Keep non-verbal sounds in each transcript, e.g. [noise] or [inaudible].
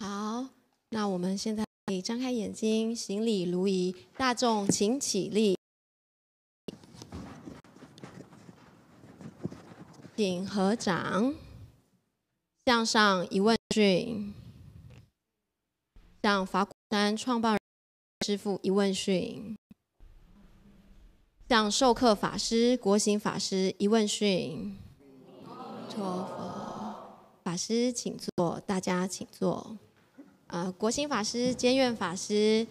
好，那我们现在可以张开眼睛，行礼如仪。大众请起立，请合掌，向上一问讯，向法鼓山创办师父一问讯，向授课法师国行法师一问讯，阿弥陀佛。法师请坐，大家请坐。呃，国兴法师、监院法师、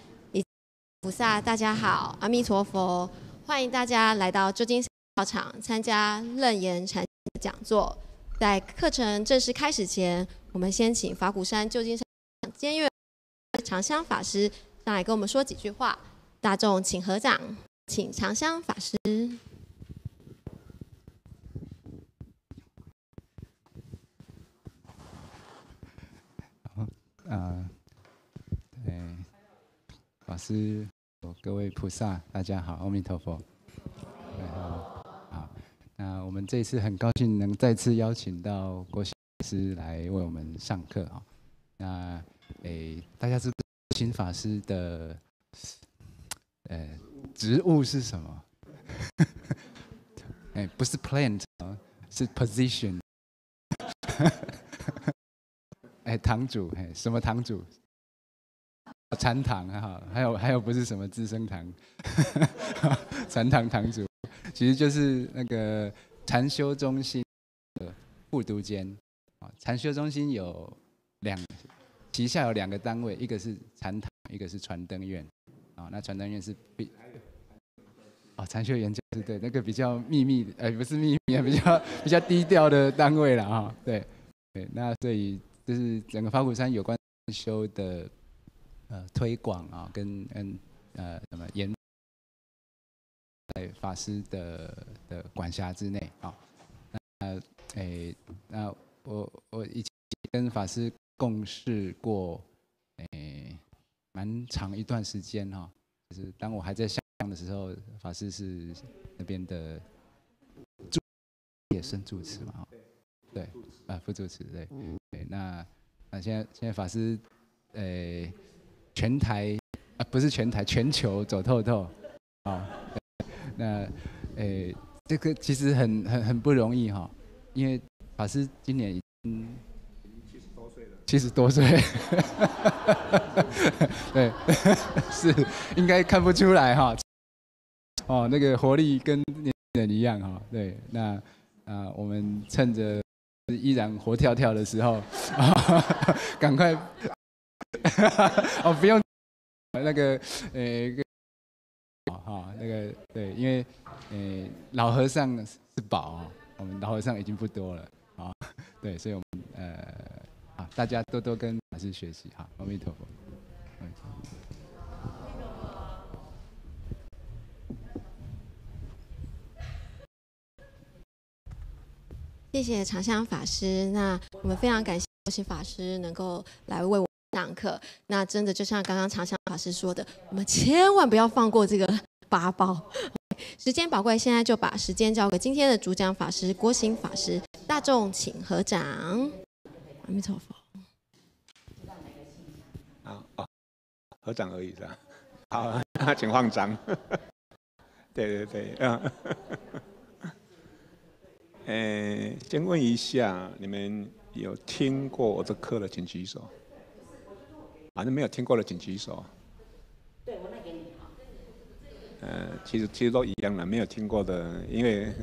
菩萨，大家好，阿弥陀佛，欢迎大家来到旧金山道场参加楞严禅讲座。在课程正式开始前，我们先请法鼓山旧金山监院长香法师上来跟我们说几句话。大众请合掌，请长香法师。啊，对，法师，各位菩萨，大家好，阿弥陀佛。好，好，那我们这次很高兴能再次邀请到郭清法师来为我们上课啊。那，诶，大家是道新法师的，呃，职务是什么？哎，[laughs] 不是 plant 是 position。哎，堂主，嘿，什么堂主？禅堂哈，还有还有不是什么资生堂，[laughs] 禅堂堂主，其实就是那个禅修中心的护读间。啊，禅修中心有两，旗下有两个单位，一个是禅堂，一个是传灯院。啊，那传灯院是比，啊，禅修研究是对那个比较秘密，的，哎，不是秘密，比较比较低调的单位了啊。对对，那所以。就是整个法鼓山有关修的呃推广啊，跟嗯呃什么严在法师的的管辖之内啊，呃诶那我我以前跟法师共事过诶蛮长一段时间哈，就是当我还在香港的时候，法师是那边的住也生住持嘛，对，啊副主持对。那那现在现在法师，呃，全台啊，不是全台，全球走透透，啊，那呃这个其实很很很不容易哈，因为法师今年已经七十多岁了，七十多岁，对，是应该看不出来哈，哦，那个活力跟年人一样哈，对，那啊，我们趁着。依然活跳跳的时候，[laughs] 赶快 [laughs] 哦，不用那个呃，好，那个对，因为呃，老和尚是宝，我们老和尚已经不多了啊，[laughs] 对，所以，我们呃，啊，大家多多跟法师学习，好，阿弥陀佛。谢谢长香法师，那我们非常感谢国行法师能够来为我上课。那真的就像刚刚长香法师说的，我们千万不要放过这个八宝。[laughs] 时间宝贵，现在就把时间交给今天的主讲法师国行法师。大众请合掌，阿弥陀佛。好，合掌而已是吧？好，[laughs] 请放掌。[laughs] 对对对，嗯。呃，先问一下，你们有听过我的课的，请举手；反正没有听过的，请举手。对，我来给你。呃，其实其实都一样的，没有听过的，因为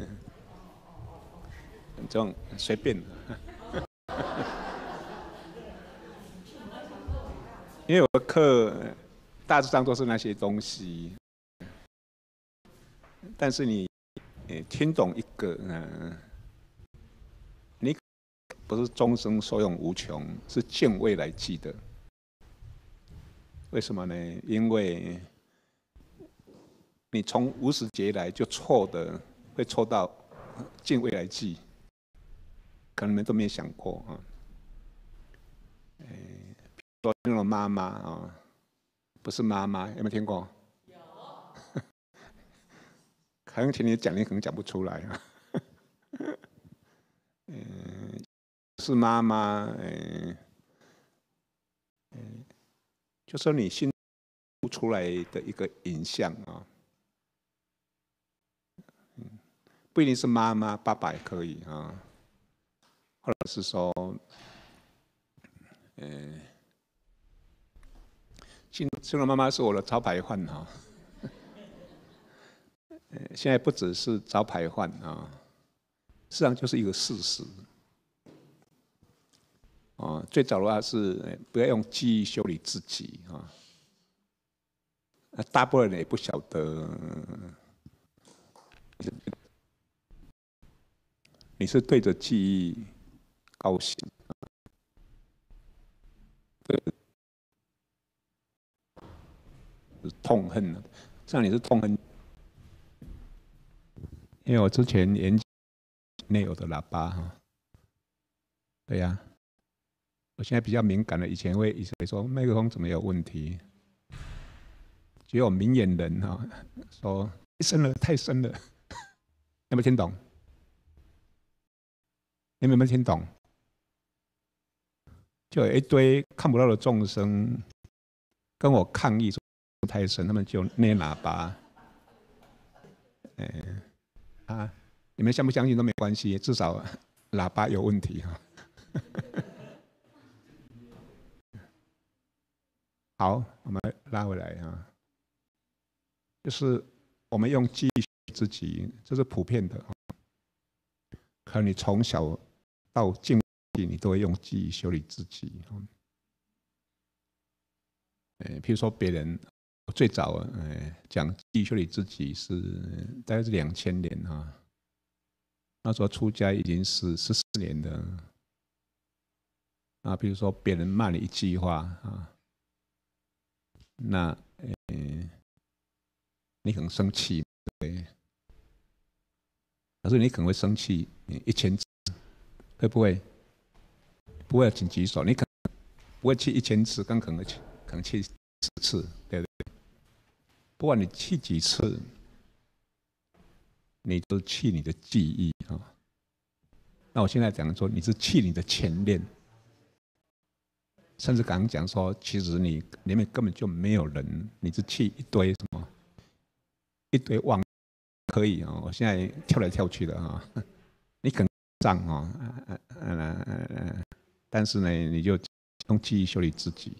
这种随便。因为我的课大致上都是那些东西，但是你听懂一个，嗯。不是终生受用无穷，是敬畏来记的。为什么呢？因为你从无始劫来就错的，会错到敬畏来记。可能你们都没想过啊。哎，说那种妈妈啊，不是妈妈，有没有听过？有。可能听你讲，你可能讲不出来啊。嗯。[laughs] 是妈妈，嗯，嗯，就说你心出来的一个影像啊，不一定是妈妈，爸爸也可以啊，或者是说，嗯，新新的妈妈是我的招牌饭哈。[laughs] 现在不只是招牌换啊，实际上就是一个事实。哦，最早的话是不要用记忆修理自己啊！那大部分人也不晓得，你是对着记忆高兴，痛恨的，像你是痛恨，因为我之前演内有的喇叭哈，对呀。我现在比较敏感了，以前会以前说麦克风怎么有问题，只有明眼人哈说太深了，太深了，[laughs] 有没有听懂？你们没听懂？就有一堆看不到的众生跟我抗议说太深，他们就捏喇叭，哎啊，你们相不相信都没关系，至少喇叭有问题哈。好，我们拉回来啊，就是我们用记忆自己，这是普遍的可能你从小到近期，你都会用记忆修理自己嗯。哎，如说别人最早哎讲记忆修理自己是大概是两千年啊，那时候出家已经是十四年的啊。比如说别人骂你一句话啊。那，嗯，你很生气，对？可是你可能会生气一千次，会不会？不会，请举手。你可不会去一千次，可能去可能去十次，对不对？不管你去几次，你都去你的记忆啊。那我现在讲说，你是去你的前念。甚至敢讲说，其实你里面根本就没有人，你是气一堆什么，一堆妄，可以啊！我现在跳来跳去的啊，[laughs] 你肯上啊？嗯嗯嗯嗯，但是呢，你就用记忆修理自己。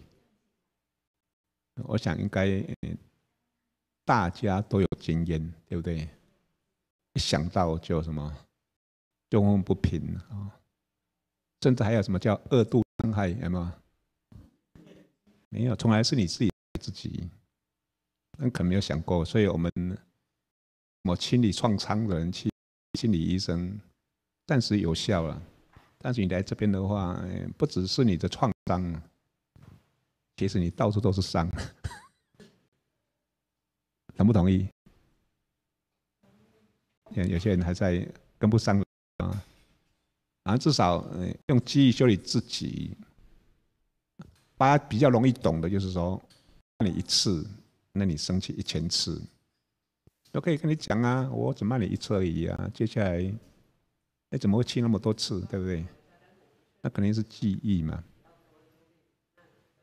我想应该大家都有经验，对不对？一想到就什么，就愤不平啊，甚至还有什么叫恶度伤害，有没有？没有，从来是你自己自己，那可没有想过。所以，我们我清理创伤的人去心理医生，暂时有效了。但是你来这边的话，不只是你的创伤，其实你到处都是伤。同 [laughs] 不同意？有些人还在跟不上啊。反至少用记忆修理自己。把比较容易懂的，就是说，骂你一次，那你生气一千次，都可以跟你讲啊，我只骂你一次而已啊。接下来，哎，怎么会气那么多次，对不对？那肯定是记忆嘛。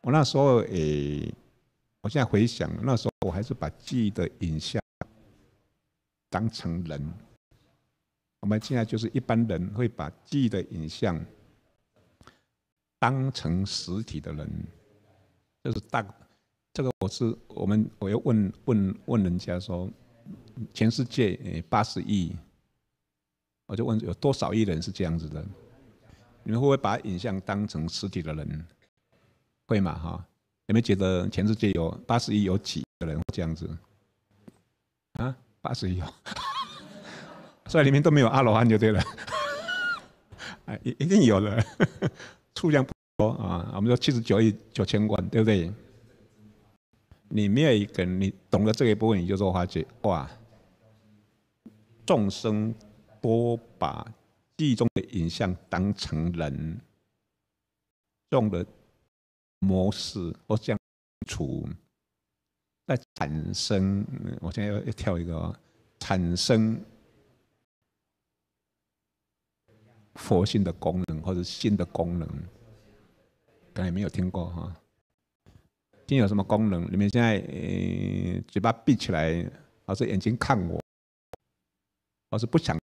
我那时候诶，我现在回想那时候，我还是把记忆的影像当成人。我们现在就是一般人会把记忆的影像。当成实体的人，就是大这个我是我们我要问问问人家说，全世界诶八十亿，我就问有多少亿人是这样子的？你们会不会把影像当成实体的人？会嘛哈？有没有觉得全世界有八十亿有几个人这样子？啊，八十亿，[laughs] 所以里面都没有阿罗汉就对了。哎，[laughs] 一一定有了。数量不多啊，我们说七十九亿九千万，对不对？你没有一个，你懂得这一部分，你就说发觉哇，众生多把地中的影像当成人，用的模式这样处，在产生，我现在要要跳一个产生。佛性的功能，或者心的功能，可能没有听过哈。听有什么功能？你们现在呃、嘴巴闭起来，而是眼睛看我，而是不想，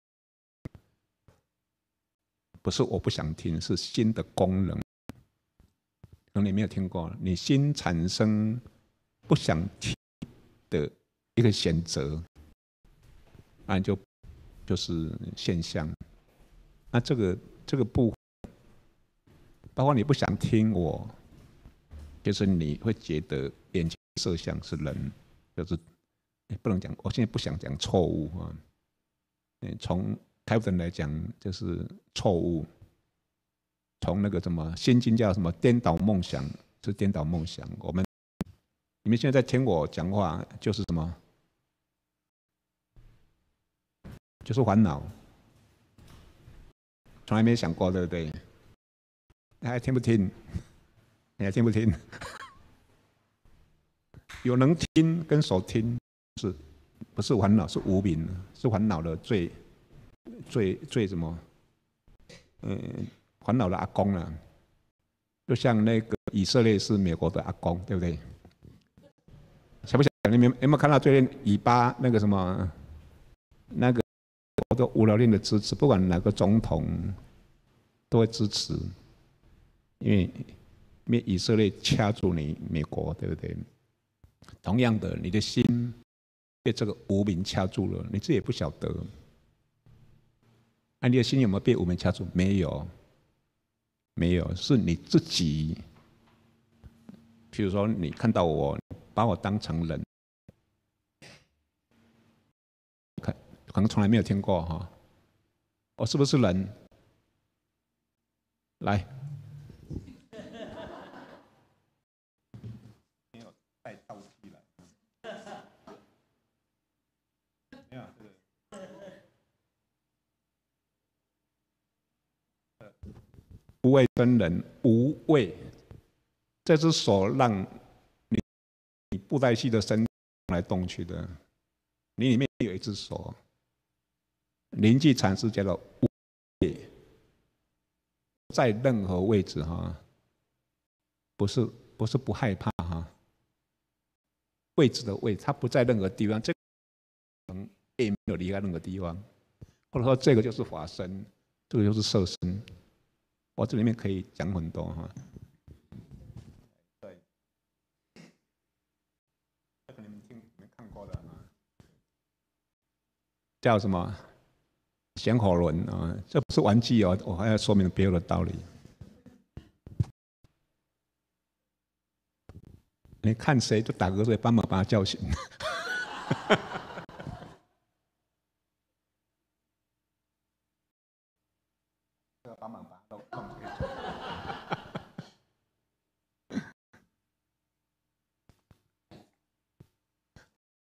不是我不想听，是心的功能。可能你没有听过，你心产生不想听的一个选择，那就就是现象。那这个这个不，包括你不想听我，就是你会觉得眼睛色相是人，就是不能讲，我现在不想讲错误啊。嗯，从开普人来讲就是错误，从那个什么先进叫什么颠倒梦想，是颠倒梦想。我们你们现在在听我讲话，就是什么？就是烦恼。从来没想过，对不对？还听不听？你还听不听？[laughs] 有能听跟手听是，不是烦恼？是无明，是烦恼的最、最、最什么？嗯，烦恼的阿公啊，就像那个以色列是美国的阿公，对不对？想不想？你们有没有看到最近以巴那个什么？那个？好多无条件的支持，不管哪个总统都会支持，因为被以色列掐住你美国，对不对？同样的，你的心被这个无名掐住了，你自己也不晓得。那你的心有没有被无名掐住？没有，没有，是你自己。譬如说，你看到我，把我当成人。可能从来没有听过哈，我是不是人？来，没有太倒气了，无畏真不人，无畏，这只手让你你袋带气的身来动去的，你里面有一只手。临济禅师讲了，在任何位置哈，不是不是不害怕哈，位置的位，他不在任何地方，这个没有离开任何地方，或者说这个就是法身，这个就是色身，我这里面可以讲很多哈。对，这个你们听没看过的叫什么？旋火轮啊，这不是玩具哦，我还要说明别后的道理。你看谁都打瞌睡，帮忙把他叫醒。[laughs]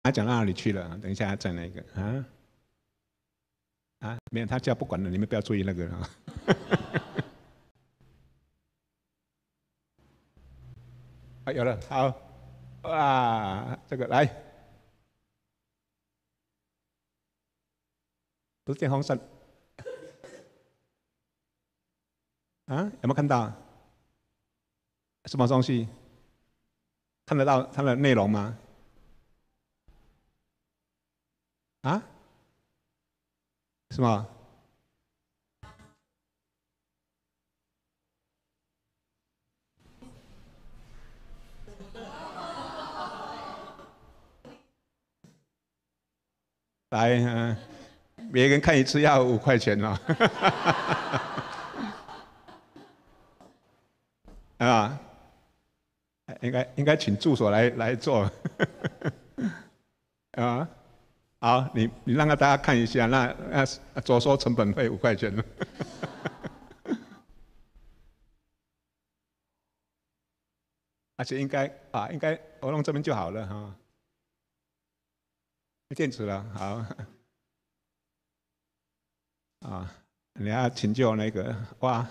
他讲到哪里去了？等一下再一个啊。啊，没有，他家不管了，你们不要注意那个啊。[laughs] 啊，有了，好，啊，这个来，不是电风啊，有没有看到？什么东西？看得到它的内容吗？啊？是吗？来，嗯，别人看一次要五块钱了，[laughs] 啊，应该应该请助手来来做，[laughs] 啊。好，你你让大家看一下，那那左收成本费五块钱了，[laughs] 而且应该啊，应该我弄这边就好了哈，没电池了，好，啊，你要请教那个哇，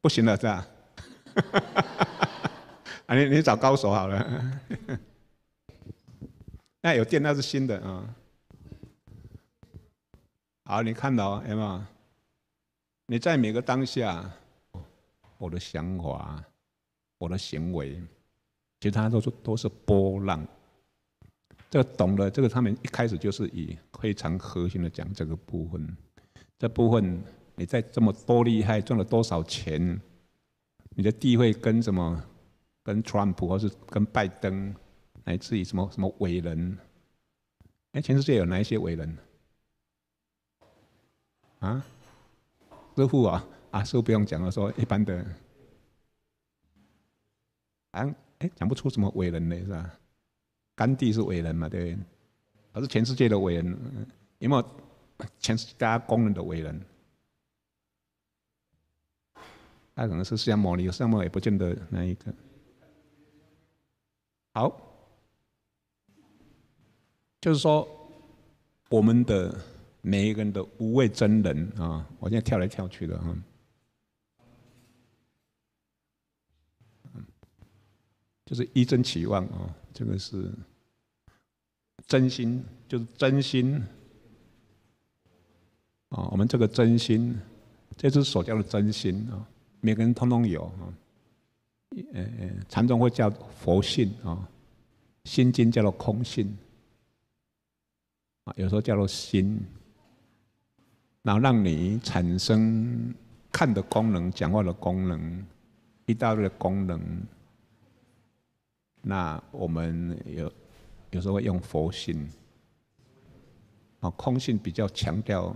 不行了这样，[laughs] 啊你你找高手好了。那有电，那是新的啊。好，你看到吗？你在每个当下，我的想法，我的行为，其他都是都是波浪。这个懂了，这个他们一开始就是以非常核心的讲这个部分。这部分你在这么多厉害，赚了多少钱？你的地位跟什么？跟 Trump 或是跟拜登？来自于什么什么伟人？哎，全世界有哪一些伟人？啊？师傅啊，啊师傅不用讲了，说一般的。啊，哎，讲不出什么伟人嘞，是吧？甘地是伟人嘛，对。他是全世界的伟人，有没有全世界公认的伟人。他可能是释迦牟尼，牟尼也不见得那一个。好。就是说，我们的每一个人的无畏真人啊，我现在跳来跳去的哈。就是一真起望啊，这个是真心，就是真心啊，我们这个真心，这只手叫的真心啊，每个人通通有啊，呃，禅宗会叫佛性啊，心经叫做空性。有时候叫做心，然后让你产生看的功能、讲话的功能、一堆的功能。那我们有有时候会用佛性，啊，空性比较强调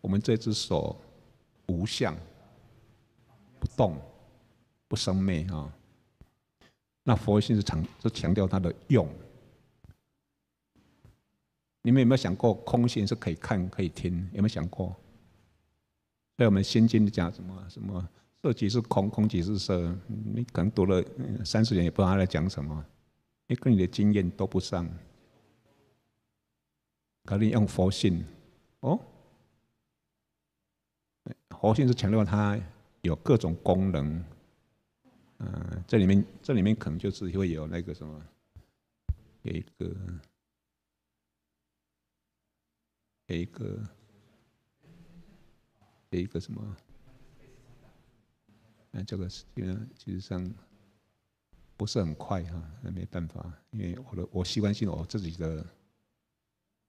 我们这只手无相、不动、不生灭啊。那佛性是强是强调它的用。你们有没有想过，空性是可以看、可以听？有没有想过？所以我们《心经》讲什么？什么色即是空，空即是色。你可能读了三十年，也不知道他在讲什么，因为你的经验都不上。可能用佛性，哦，佛性是强调它有各种功能。嗯，这里面这里面可能就是会有那个什么，有一个。给一个，给一个什么？那这个时间其实上不是很快哈，那没办法，因为我的我习惯性我自己的，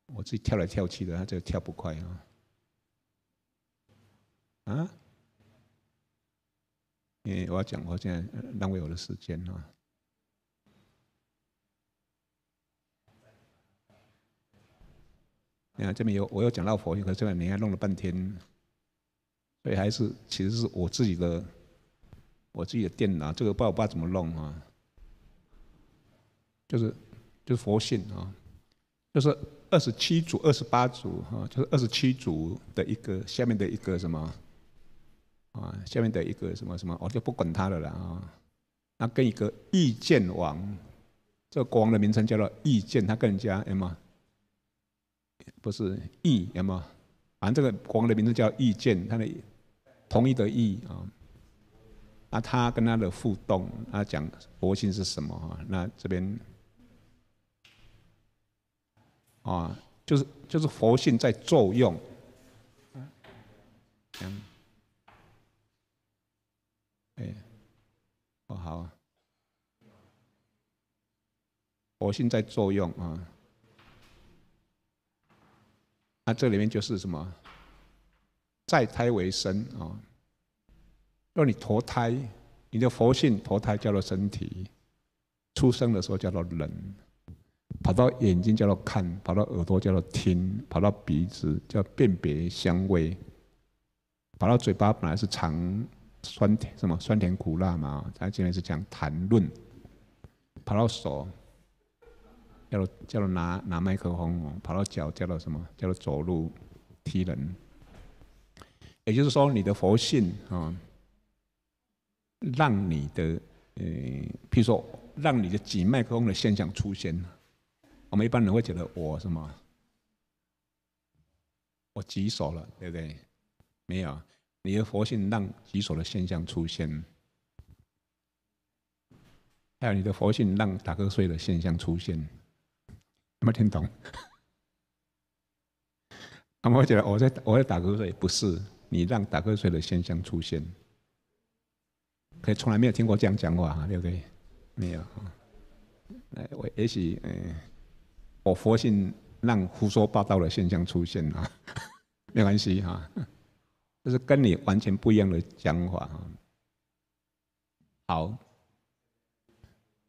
我自己跳来跳去的，他就跳不快啊。啊？因为我要讲我现在浪费我的时间啊。你看这边有，我有讲到佛性，可是这边你看弄了半天，所以还是其实是我自己的，我自己的电脑，这个不知道我道怎么弄啊，就是就是佛性啊，就是二十七组二十八组啊，就是二十七组的一个下面的一个什么啊，下面的一个什么什么，我就不管他了啦啊，那跟一个意见王，这个国王的名称叫做意见，他跟加 M。不是意，有冇？反正这个光的名字叫意见，他的同意的意啊。那他跟他的互动，他讲佛性是什么？啊？那这边啊，就是就是佛性在作用。嗯，嗯，哎，哦好啊，佛性在作用啊。那这里面就是什么？在胎为身啊，若你投胎，你的佛性投胎叫做身体，出生的时候叫做人，跑到眼睛叫做看，跑到耳朵叫做听，跑到鼻子叫辨别香味，跑到嘴巴本来是尝酸甜什么酸甜苦辣嘛，他竟然是讲谈论，跑到手。叫做叫做拿拿麦克风哦，跑到脚叫做什么？叫做走路踢人。也就是说，你的佛性啊，让你的嗯，譬如说，让你的挤麦克风的现象出现我们一般人会觉得我什么？我棘手了，对不对？没有，你的佛性让棘手的现象出现。还有你的佛性让打瞌睡的现象出现。没听懂，他们会觉得我在我在打瞌睡，不是你让打瞌睡的现象出现，可从来没有听过这样讲话啊？对不对？没有，哎，我也许嗯，我佛性让胡说八道的现象出现啊，[laughs] 没关系哈，这是跟你完全不一样的讲法。好，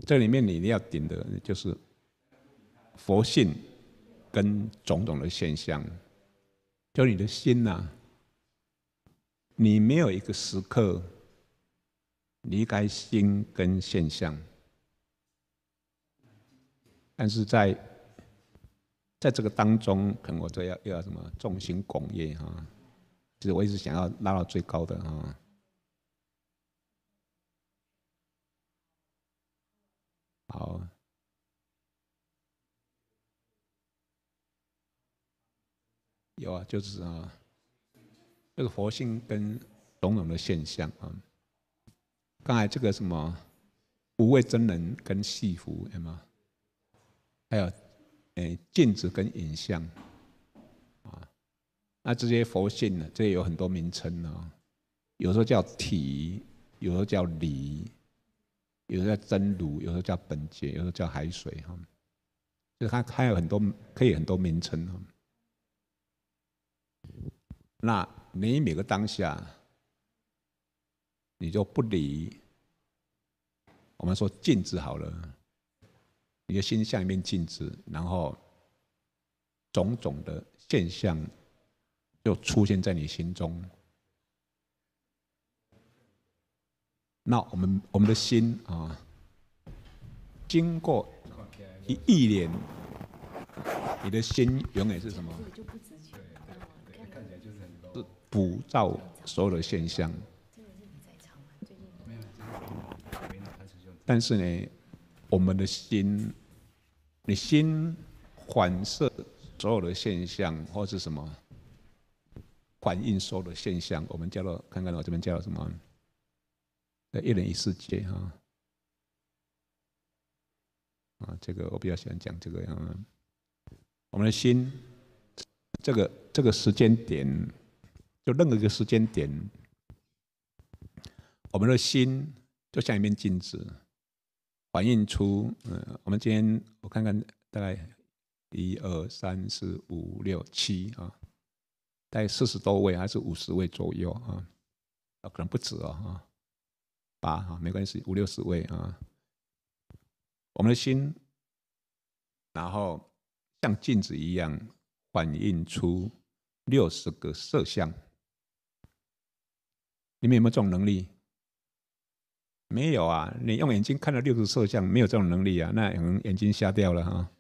这里面你要顶的就是。佛性跟种种的现象，就你的心呐，你没有一个时刻离开心跟现象，但是在在这个当中，可能我这要要什么众星拱月哈，其实我一直想要拉到最高的哈，好。有啊，就是啊，这个佛性跟种种的现象啊，刚才这个什么无为真人跟戏服，对吗？还有诶镜子跟影像啊，那这些佛性呢，这有很多名称哦，有时候叫体，有时候叫理，有时候叫真如，有时候叫本觉，有时候叫海水哈，就是它它有很多可以很多名称哦。那你每个当下，你就不离，我们说静止好了，你的心像一面镜子，然后种种的现象就出现在你心中。那我们我们的心啊，经过一一年，你的心永远是什么？浮躁，所有的现象。但是呢，我们的心，你心反射所有的现象，或是什么反映所有的现象，我们叫做……看看我这边叫什么？呃，一人一世界哈。啊，这个我比较喜欢讲这个。样。我们的心，这个这个时间点。就任何一个时间点，我们的心就像一面镜子，反映出……嗯，我们今天我看看，大概一二三四五六七啊，大概四十多位还是五十位左右啊？可能不止哦，啊，八啊没关系，五六十位啊。我们的心，然后像镜子一样反映出六十个色相。你们有没有这种能力？没有啊！你用眼睛看到六十色像，没有这种能力啊？那可能眼睛瞎掉了哈！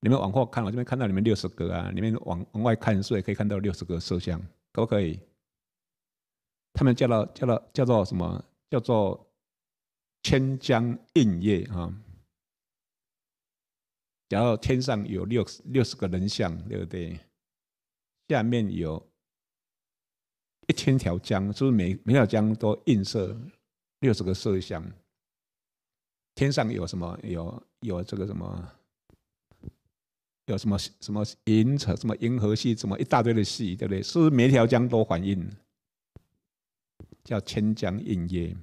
你们往后看，我这边看到你们六十个啊！你们往往外看，所以可以看到六十个色像？可不可以？他们叫了叫了，叫做什么？叫做千江映月啊！然后天上有六六十个人像，对不对？下面有。一千条江，是不是每每条江都映射六十个色相？天上有什么？有有这个什么？有什么什么？银河？什么银河系？什么一大堆的系，对不对？是不是每条江都反映，叫千江映月。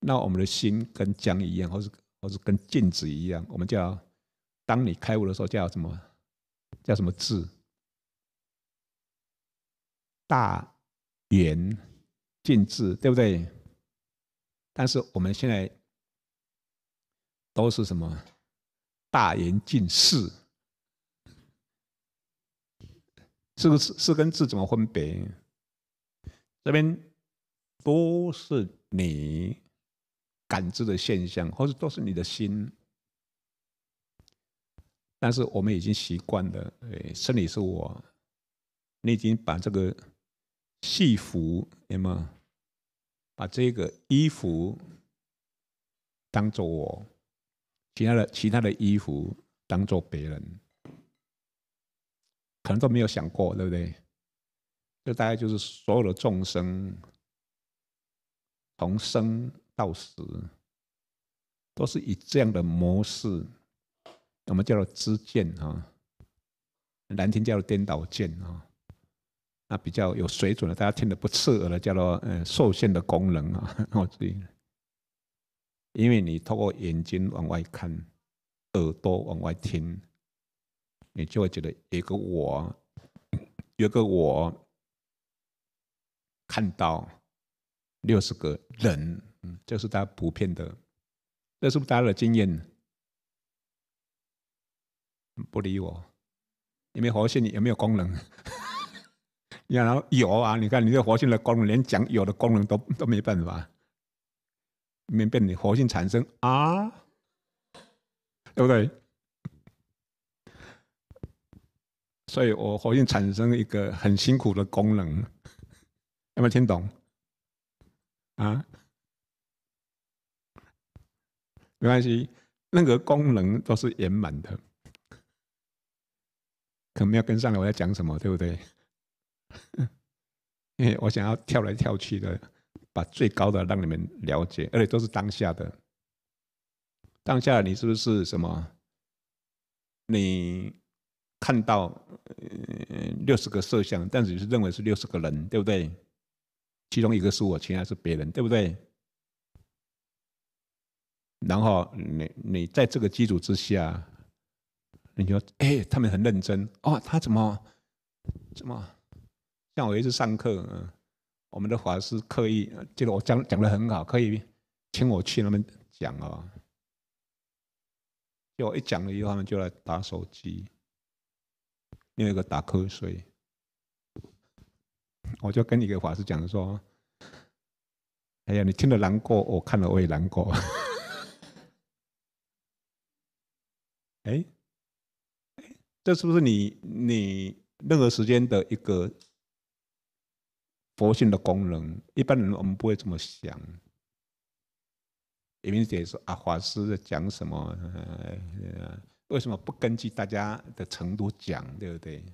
那我们的心跟江一样，或是或是跟镜子一样？我们叫当你开悟的时候，叫什么？叫什么字？大？言近字，对不对？但是我们现在都是什么？大言尽世，是不是？是跟字怎么分别？这边都是你感知的现象，或者都是你的心。但是我们已经习惯了，哎，身体是我，你已经把这个。戏服，那么把这个衣服当做我，其他的其他的衣服当做别人，可能都没有想过，对不对？这大概就是所有的众生，从生到死，都是以这样的模式，我们叫做知见啊，南天叫做颠倒见啊。那比较有水准的，大家听的不刺耳的，叫做“嗯，受限的功能啊”。[laughs] 我注意，因为你通过眼睛往外看，耳朵往外听，你就会觉得一个我，有个我看到六十个人，嗯，这是大家普遍的，这是不是大家的经验？不理我，有没有活性？有没有功能？然后有啊，你看你这活性的功能，连讲有的功能都都没办法，免得你活性产生啊，对不对？所以我活性产生一个很辛苦的功能，有没有听懂？啊，没关系，任何功能都是圆满的，可能没有跟上来我在讲什么，对不对？[laughs] 因为我想要跳来跳去的，把最高的让你们了解，而且都是当下的。当下你是不是什么？你看到六十个色相，但是你是认为是六十个人，对不对？其中一个是我，其他是别人，对不对？然后你你在这个基础之下，你就哎，他们很认真哦，他怎么怎么？像我一次上课，嗯，我们的法师刻意，就是我讲讲的很好，可以请我去那边讲哦。就我一讲了以后，他们就来打手机，另一个打瞌睡。我就跟一个法师讲说：“哎呀，你听了难过，我看了我也难过。[laughs] ”哎，这是不是你你任何时间的一个？佛性的功能，一般人我们不会这么想，因为也是阿法师在讲什么？为什么不根据大家的程度讲，对不对？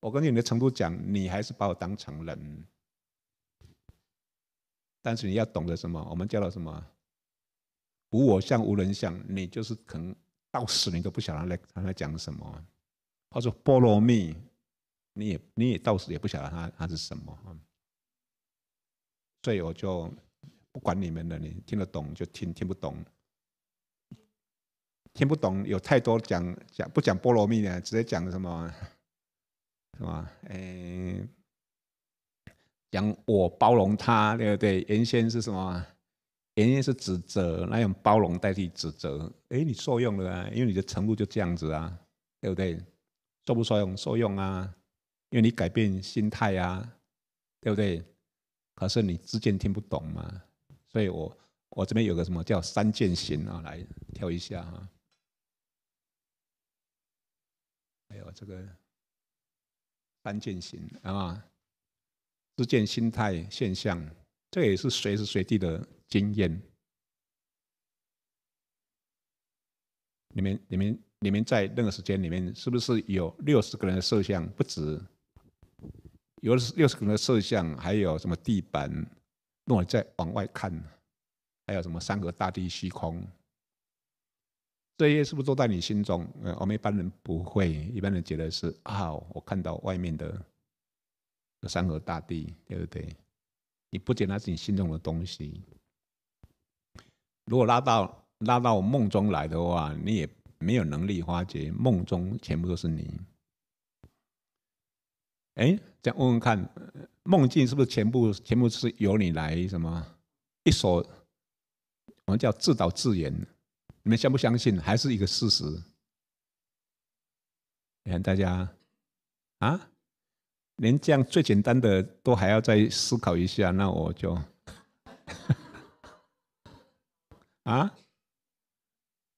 我根据你的程度讲，你还是把我当成人。但是你要懂得什么？我们叫做什么？无我相、无人相，你就是可能到死你都不晓得来他来讲什么。他说：“菠萝蜜。”你也你也到时也不晓得他他是什么，所以我就不管你们了。你听得懂就听，听不懂听不懂有太多讲讲不讲菠萝蜜的，直接讲什么什么？嗯，讲我包容他，对不对？原先是什么？原先是指责，那用包容代替指责。哎，你受用了啊，因为你的程度就这样子啊，对不对？受不受用？受用啊。因为你改变心态啊，对不对？可是你之见听不懂嘛，所以我我这边有个什么叫三件行啊，来跳一下哈。还有这个三件行啊，之见、心态、现象，这也是随时随地的经验。你们、你们、你们在那个时间里面，是不是有六十个人的摄像不止？有的又是可能摄像，还有什么地板，弄再往外看，还有什么山河大地虚空，这些是不是都在你心中？呃，我们一般人不会，一般人觉得是啊，我看到外面的山河大地，对不对？你不觉那是你心中的东西？如果拉到拉到梦中来的话，你也没有能力发觉，梦中全部都是你。哎，这样问问看，梦境是不是全部、全部是由你来什么一手？我们叫自导自演。你们相不相信？还是一个事实。你看大家啊，连这样最简单的都还要再思考一下，那我就啊，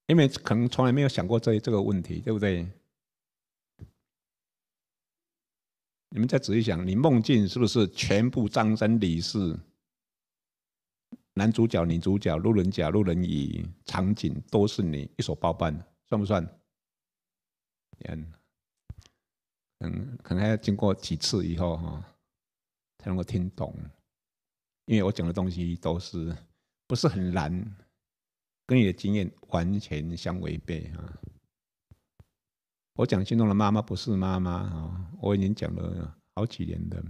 因为可能从来没有想过这这个问题，对不对？你们再仔细想，你梦境是不是全部张三李四、男主角、女主角、路人甲、路人乙，场景都是你一手包办，算不算？嗯，可能要经过几次以后哈，才能够听懂，因为我讲的东西都是不是很难，跟你的经验完全相违背啊。我讲心中的妈妈不是妈妈啊！我已经讲了好几年的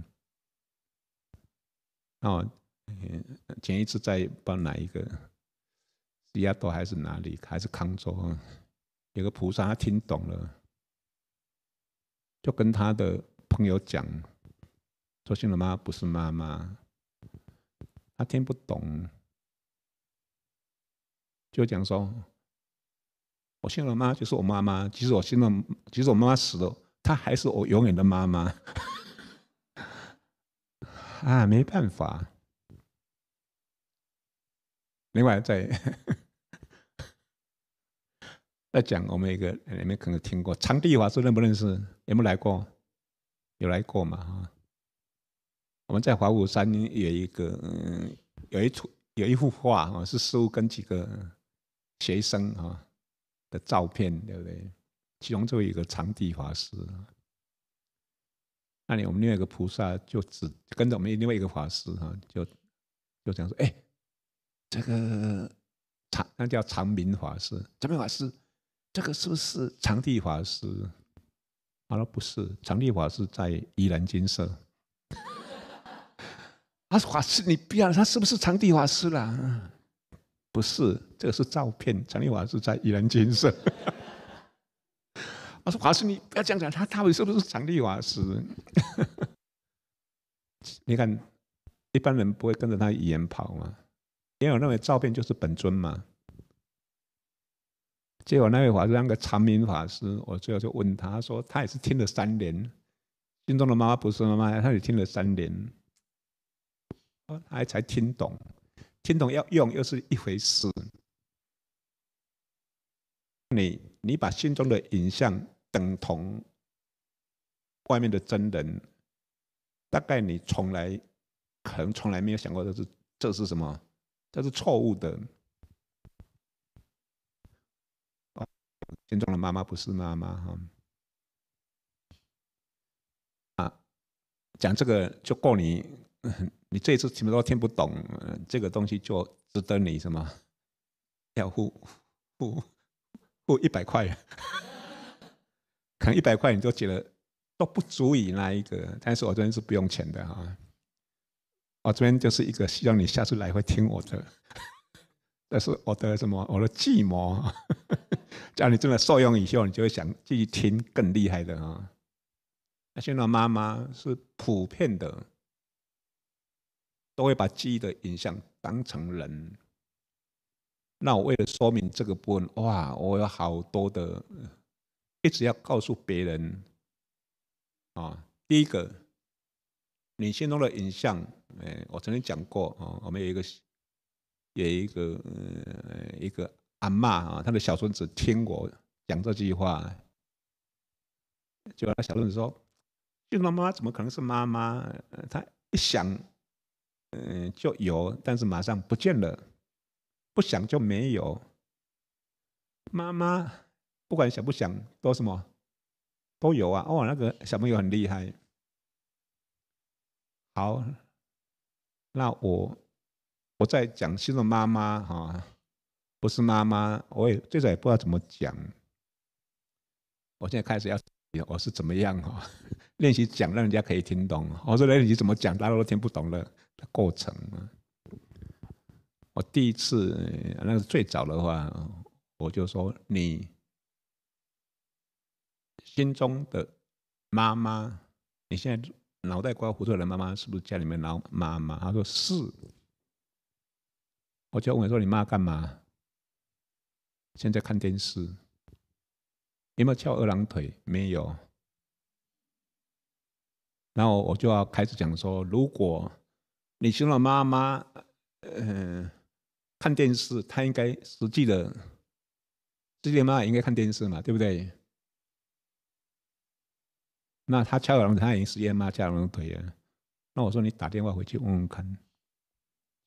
哦。前一次在帮哪一个，亚多还是哪里，还是康州，有个菩萨他听懂了，就跟他的朋友讲：“说心的妈妈不是妈妈。”他听不懂，就讲说。我现在，妈就是我妈妈。其实我现在，其实我妈妈死了，她还是我永远的妈妈。[laughs] 啊，没办法。另外，再再讲我们一个，你们可能听过长地华叔认不认识？有没有来过？有来过嘛？啊，我们在华武山有一个，嗯，有一处有一幅画啊，是师父跟几个学生啊。的照片对不对？其中就有一个长地法师，那里我们另外一个菩萨就只跟着我们另外一个法师哈，就就这样说：“哎，这个长，那叫长明法师。长明法师，这个是不是长地法师？”他说：“不是，长地法师在宜兰金色。[laughs] ”他说：“法师，你不要，他是不是长地法师了？”不是，这个是照片。常立华是在伊兰金色。[laughs] 我说华师，你不要这样讲，他他会是不是常立华师？[laughs] 你看，一般人不会跟着他语言跑嘛，因为我认为照片就是本尊嘛。结果那位法师那个长明法师，我最后就问他说，他也是听了三年，心中的妈妈不是吗？他也听了三年，他还才听懂。听懂要用又是一回事。你你把心中的影像等同外面的真人，大概你从来可能从来没有想过，这是这是什么？这是错误的。心中的妈妈不是妈妈哈。啊，讲这个就够你。嗯，[laughs] 你这次什么都听不懂，这个东西就值得你什么？要付付付一百块？[laughs] 可能一百块你就觉得都不足以那一个，但是我这边是不用钱的啊。我这边就是一个希望你下次来会听我的，[laughs] 但是我的什么我的计谋，叫你真的受用以后，你就会想继续听更厉害的啊。那现在妈妈是普遍的。都会把记忆的影像当成人。那我为了说明这个部分，哇，我有好多的，一直要告诉别人啊。第一个，你心中的影像，哎，我曾经讲过啊，我们有一个，有一个，呃，一个阿妈啊，他的小孙子听我讲这句话，就他小孙子说：“妈妈怎么可能是妈妈？”他一想。嗯，就有，但是马上不见了，不想就没有。妈妈，不管想不想，都什么都有啊！哦，那个小朋友很厉害。好，那我我在讲新的妈妈哈，不是妈妈，我也最早也不知道怎么讲。我现在开始要，我是怎么样哦？练习讲，让人家可以听懂。我说练习怎么讲，大家都听不懂了的过程。我第一次，那个最早的话，我就说：“你心中的妈妈，你现在脑袋瓜糊涂的妈妈，是不是家里面老妈妈？”他说：“是。”我就问说：“你妈干嘛？”现在看电视。有没有翘二郎腿？没有。然后我就要开始讲说，如果你希望妈妈，嗯，看电视，她应该实际的，实际妈妈应该看电视嘛，对不对？那她翘二郎腿，她也是实际妈翘二郎腿呀。那我说你打电话回去问问看。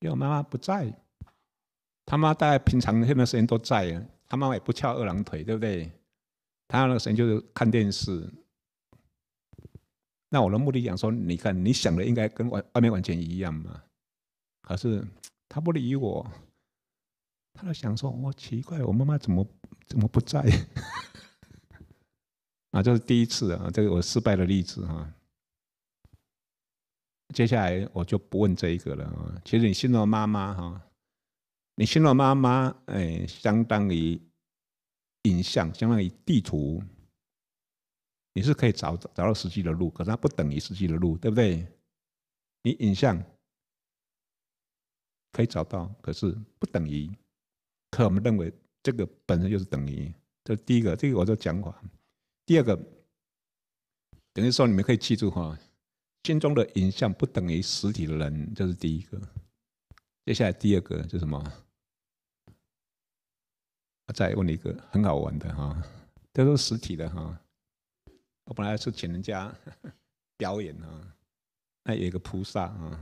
因为我妈妈不在，他妈大概平常那段时间都在呀，他妈妈也不翘二郎腿，对不对？他那个时间就是看电视。那我的目的讲说，你看你想的应该跟外外面完全一样嘛？可是他不理我，他就想说，我奇怪，我妈妈怎么怎么不在？[laughs] 啊，这是第一次啊，这个我失败的例子啊。接下来我就不问这一个了啊。其实你心了妈妈哈，你心了妈妈哎，相当于影像，相当于地图。你是可以找找到实际的路，可是它不等于实际的路，对不对？你影像可以找到，可是不等于。可我们认为这个本身就是等于。这第一个，这个我就讲过。第二个，等于说你们可以记住哈，心中的影像不等于实体的人，这是第一个。接下来第二个是什么？我再问你一个很好玩的哈，都是实体的哈。我本来是请人家 [laughs] 表演啊，那有一个菩萨啊，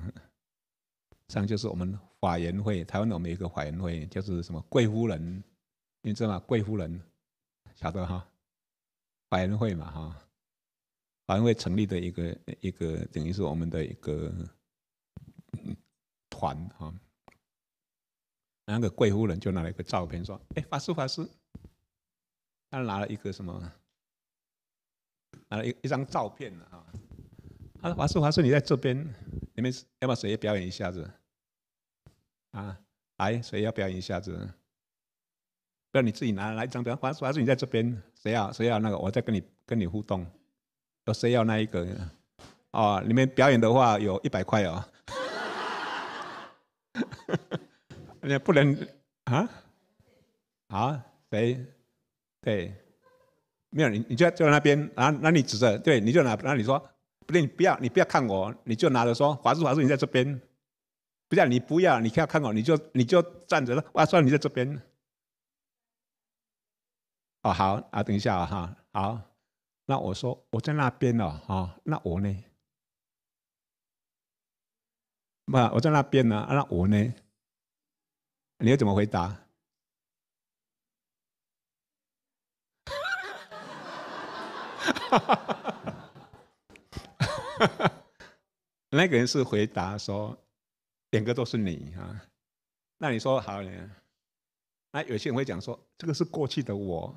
上就是我们法言会，台湾我有一个法言会，就是什么贵夫人，你知道吗？贵夫人晓得哈？法援会嘛哈？法援会成立的一个一个，等于是我们的一个团哈。那个贵夫人就拿了一个照片说：“哎，法师法师，他拿了一个什么？”拿了一一张照片啊！啊，华叔华叔，你在这边，你们要不要谁表演一下子？啊，来，谁要表演一下子？不要你自己拿来一张表。华叔华叔，你在这边，谁要谁要那个？我再跟你跟你互动，有谁要那一个？哦，你们表演的话有一百块哦。哈 [laughs] 不能啊？啊，谁？对。没有你，你就就在那边，然后那你指着，对，你就拿，然后你说，不对，你不要，你不要看我，你就拿着说，华叔，华叔，你在这边，不要，你不要，你不要看我，你就你就站着，哇，说你在这边，哦，好啊，等一下哈，好，那我说我在那边了，哦，那我呢？那我在那边呢，那我呢？你要怎么回答？哈，哈，哈，哈，哈，哈，那个人是回答说，两个都是你啊，那你说好，那有些人会讲说，这个是过去的我，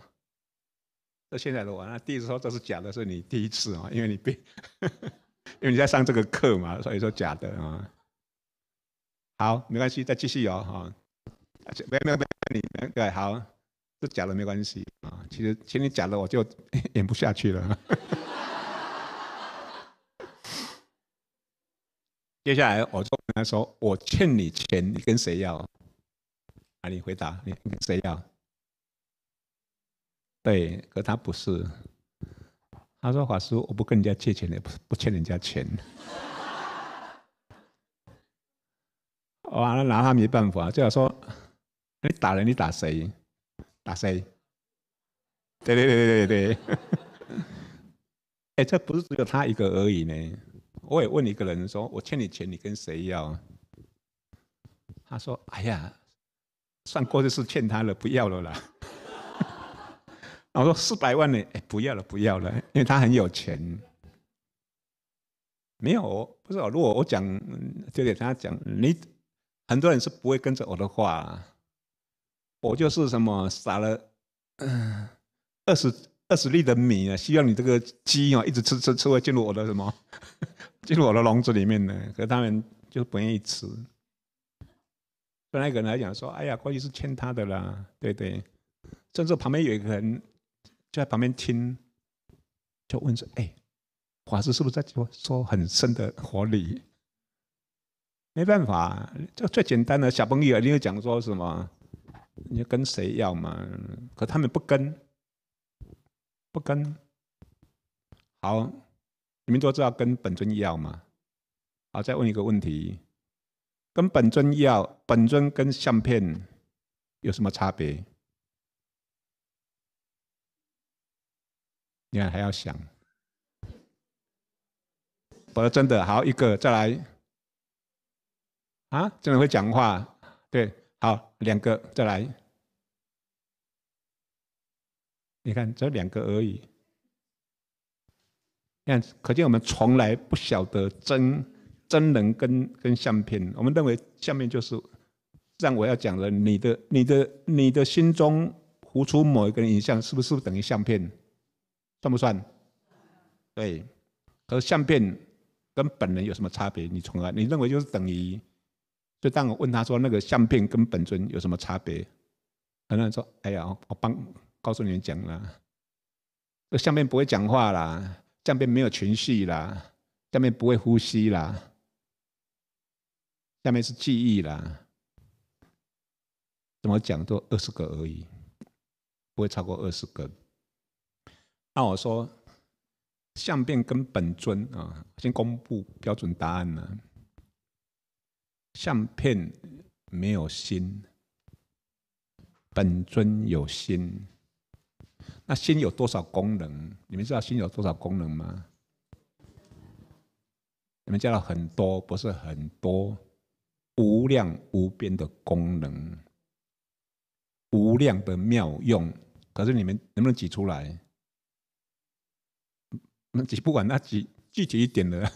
这现在的我，那第一次说这是假的是你第一次啊，因为你被，[laughs] 因为你在上这个课嘛，所以说假的啊，好，没关系，再继续哦，哈，有没有，你对好。这假的，没关系啊。其实前面假的我就 [laughs] 演不下去了。[laughs] 接下来我跟他说我欠你钱，你跟谁要？啊，你回答你跟谁要？对，可他不是。他说法师，我不跟人家借钱也不不欠人家钱。完 [laughs] 了拿他没办法就要说你打人，你打谁？打谁？对对对对对对！[laughs] 哎，这不是只有他一个而已呢。我也问一个人说：“我欠你钱，你跟谁要？”他说：“哎呀，算过就是欠他了，不要了啦。[laughs] ”我说：“四百万呢？哎，不要了，不要了，因为他很有钱。”没有，不是。如果我讲就得他讲，你很多人是不会跟着我的话。我就是什么撒了，嗯，二十二十粒的米啊，希望你这个鸡啊一直吃吃吃会进入我的什么，[laughs] 进入我的笼子里面的，可他们就不愿意吃。本来可能讲说，哎呀，过去是欠他的啦，对对。甚至旁边有一个人就在旁边听，就问说，哎，法师是不是在说说很深的活理？没办法，就最简单的小朋友，你要讲说什么？你跟谁要嘛？可他们不跟，不跟。好，你们都知道跟本尊要嘛。好，再问一个问题：跟本尊要，本尊跟相片有什么差别？你看还要想，不是真的。好，一个再来。啊，真的会讲话，对。好，两个再来。你看这两个而已，看，可见我们从来不晓得真真人跟跟相片。我们认为下面就是，让我要讲了，你的、你的、你的心中浮出某一个人影像，是不是等于相片？算不算？对。是相片跟本人有什么差别？你从来你认为就是等于。就当我问他说那个相片跟本尊有什么差别？很多人说：“哎呀，我帮告诉你们讲啦，相片不会讲话啦，相片没有情绪啦，相片不会呼吸啦，下面是记忆啦，怎么讲都二十个而已，不会超过二十个。”那我说，相片跟本尊啊，先公布标准答案了。相片没有心，本尊有心。那心有多少功能？你们知道心有多少功能吗？你们讲了很多，不是很多，无量无边的功能，无量的妙用。可是你们能不能挤出来？能举，不管那挤，具体一点的。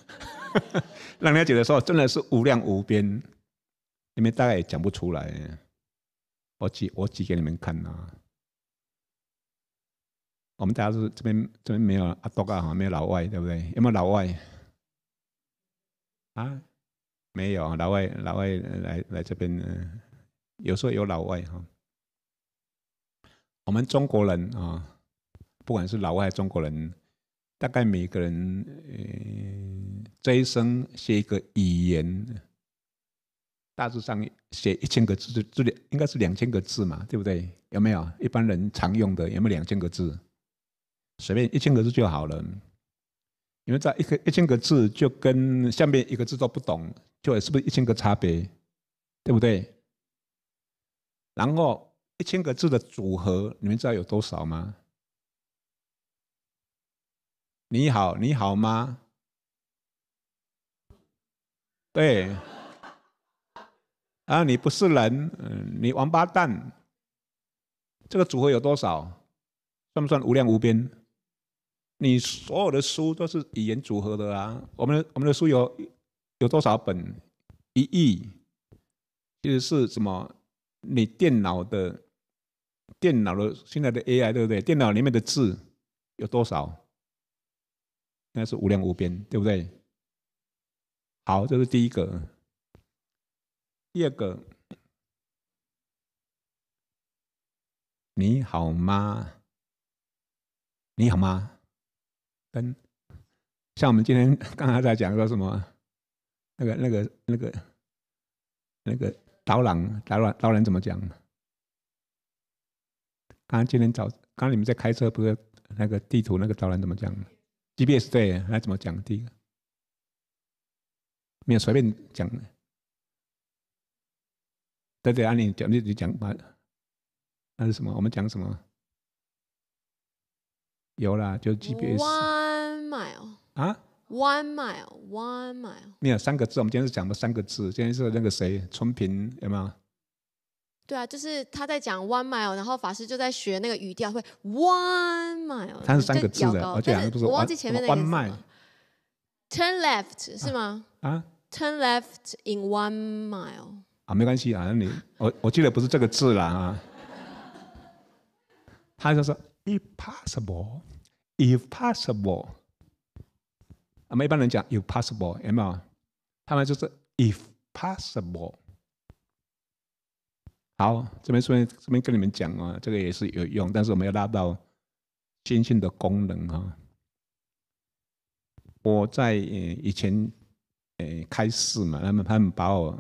[laughs] 让人家觉得说真的是无量无边，你们大概也讲不出来。我举我举给你们看啊。我们大家是这边这边没有阿多哈，没有老外对不对？有没有老外？啊，没有老外老外来来这边。有时候有老外哈。我们中国人啊，不管是老外中国人。大概每个人，嗯，这一生写一个语言，大致上写一千个字这里应该是两千个字嘛，对不对？有没有一般人常用的？有没有两千个字？随便一千个字就好了，因为道一个一千个字，就跟下面一个字都不懂，就是不是一千个差别，对不对？然后一千个字的组合，你们知道有多少吗？你好，你好吗？对，啊，你不是人，你王八蛋。这个组合有多少？算不算无量无边？你所有的书都是语言组合的啊。我们我们的书有有多少本？一亿，就是什么？你电脑的电脑的现在的 AI 对不对？电脑里面的字有多少？那是无量无边，对不对？好，这是第一个。第二个，你好吗？你好吗？跟像我们今天刚才在讲说什么？那个、那个、那个、那个导览、导览、导览怎么讲？刚刚今天早，刚刚你们在开车，不是那个地图那个导览怎么讲？GPS 对，还怎么讲第一个没有随便讲的。对，这案你讲，你你讲吧，还是什么？我们讲什么？有啦，就 GPS。One mile 啊，One mile，One mile。没有三个字，我们今天是讲的三个字。今天是那个谁，春平有没有？对啊，就是他在讲 one mile，然后法师就在学那个语调，会 one mile。他是三个字的，而且那不是 i l e t u r n left 是吗？啊，turn left in one mile。啊，没关系啊，你我我记得不是这个字啦啊。他就说 if possible，if possible。啊，我们一般人讲 if possible，有没有？他们就是 if possible。好，这边这边跟你们讲啊，这个也是有用，但是我没有拉到心性的功能啊。我在以前呃开始嘛，他们他们把我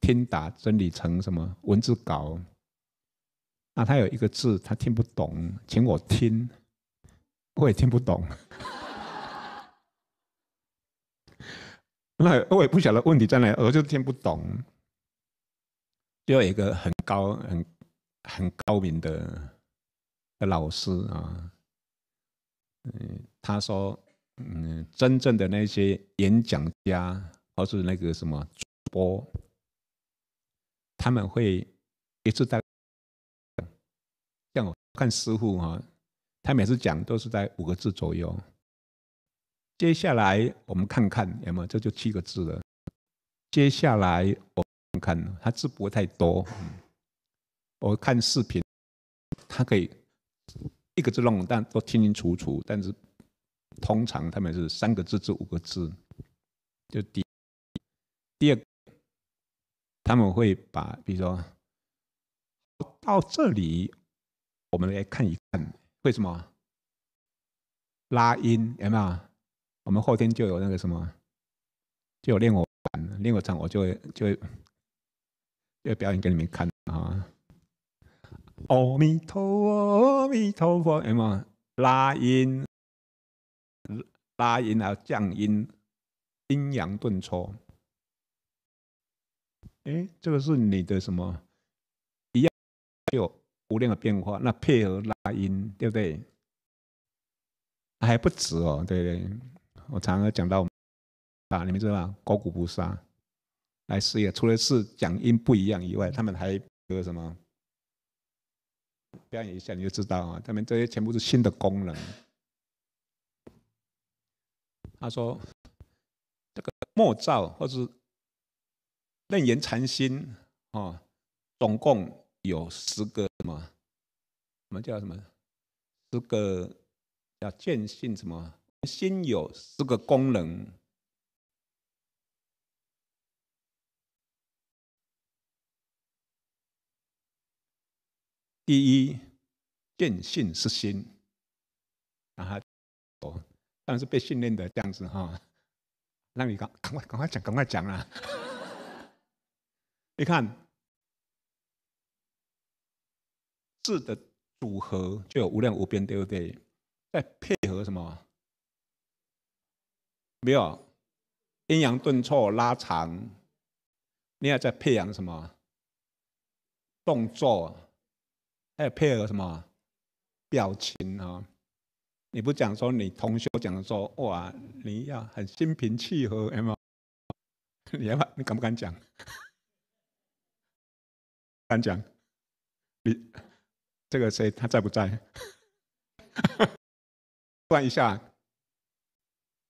听打整理成什么文字稿，那他有一个字他听不懂，请我听，我也听不懂，[laughs] 那我也不晓得问题在哪，我就听不懂。又有一个很高、很很高明的老师啊，嗯，他说，嗯，真正的那些演讲家或是那个什么播，他们会一直在，像我看师傅哈，他每次讲都是在五个字左右。接下来我们看看有没有，这就七个字了。接下来我。看，他字不会太多。我看视频，他可以一个字弄，但都清清楚楚。但是通常他们是三个字至五个字。就第第二，他们会把，比如说到这里，我们来看一看，为什么拉音？有没有？我们后天就有那个什么，就有练我练我唱，我就会就。会。要表演给你们看啊！阿弥陀佛，阿弥陀佛，什么？拉音，拉音还有降音，阴阳顿挫。哎，这个是你的什么？一样，有无量的变化。那配合拉音，对不对？还不止哦，对对。我常常讲到啊，你们知道吗？高古不杀。来试验，除了是讲音不一样以外，他们还有什么表演一下你就知道啊。他们这些全部是新的功能。他说这个莫照或是任严禅心啊，总共有十个什么，什么叫什么？十个叫见性什么？心有十个功能。第一，见性识心，啊，哦，但是被训练的这样子哈，让你赶赶快赶快讲赶快讲啊！[laughs] 你看字的组合就有无量无边，对不对？再配合什么？没有，阴阳顿挫拉长，你要再培养什么动作？还要配合什么表情啊？你不讲说，你同学讲的说，哇，你要很心平气和，哎吗？[laughs] 你怕你敢不敢讲？敢讲？你这个谁？他在不在？突 [laughs] 一下，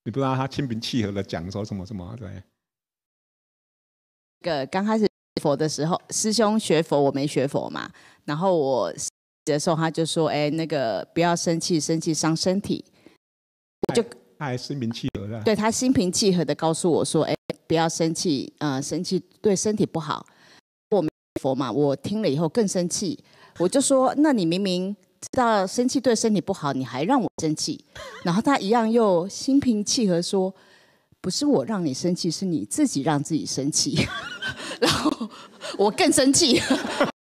你不知道他心平气和的讲说什么什么？对，个刚开始佛的时候，师兄学佛，我没学佛嘛。然后我的时候，他就说：“哎，那个不要生气，生气伤身体。”我就他还心平气和的，对他心平气和的告诉我说：“哎，不要生气，啊，生气对身体不好。”我佛嘛，我听了以后更生气，我就说：“那你明明知道生气对身体不好，你还让我生气。”然后他一样又心平气和说：“不是我让你生气，是你自己让自己生气。[laughs] ”然后我更生气。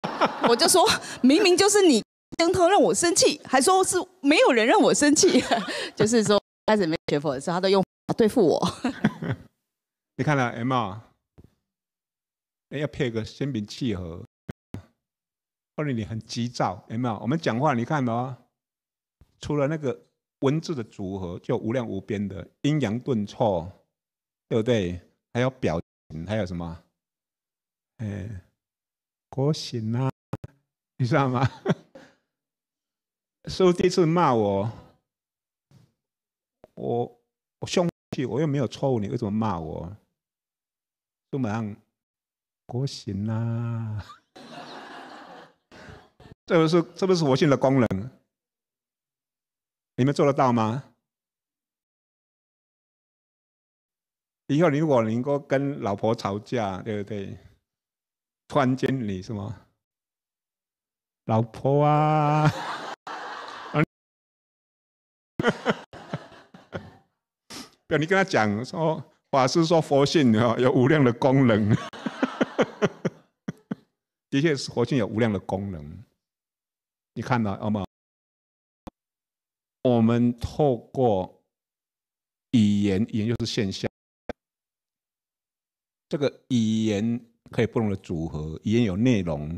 [laughs] 我就说，明明就是你灯头让我生气，还说是没有人让我生气。[laughs] 就是说，开始没学佛的时候，他都用对付我。[laughs] 你看了，M 啊，哎，要配个心平气和，或者你很急躁。M 我们讲话，你看哦，除了那个文字的组合就无量无边的阴阳顿挫，对不对？还有表情，还有什么？哎。国行啊，[laughs] 你知道吗？[laughs] 师傅第一次骂我，我我生气，我又没有错误，你为什么骂我？怎么样？国行啊，[laughs] 这不是这不是国行的功能，你们做得到吗？以后如果能够跟老婆吵架，对不对？突然间你什么？老婆啊！不要你跟他讲说，法师说佛性啊有无量的功能，[laughs] 的确是佛性有无量的功能。你看到吗？我们透过语言言就是现象，这个语言。可以不同的组合，也有内容。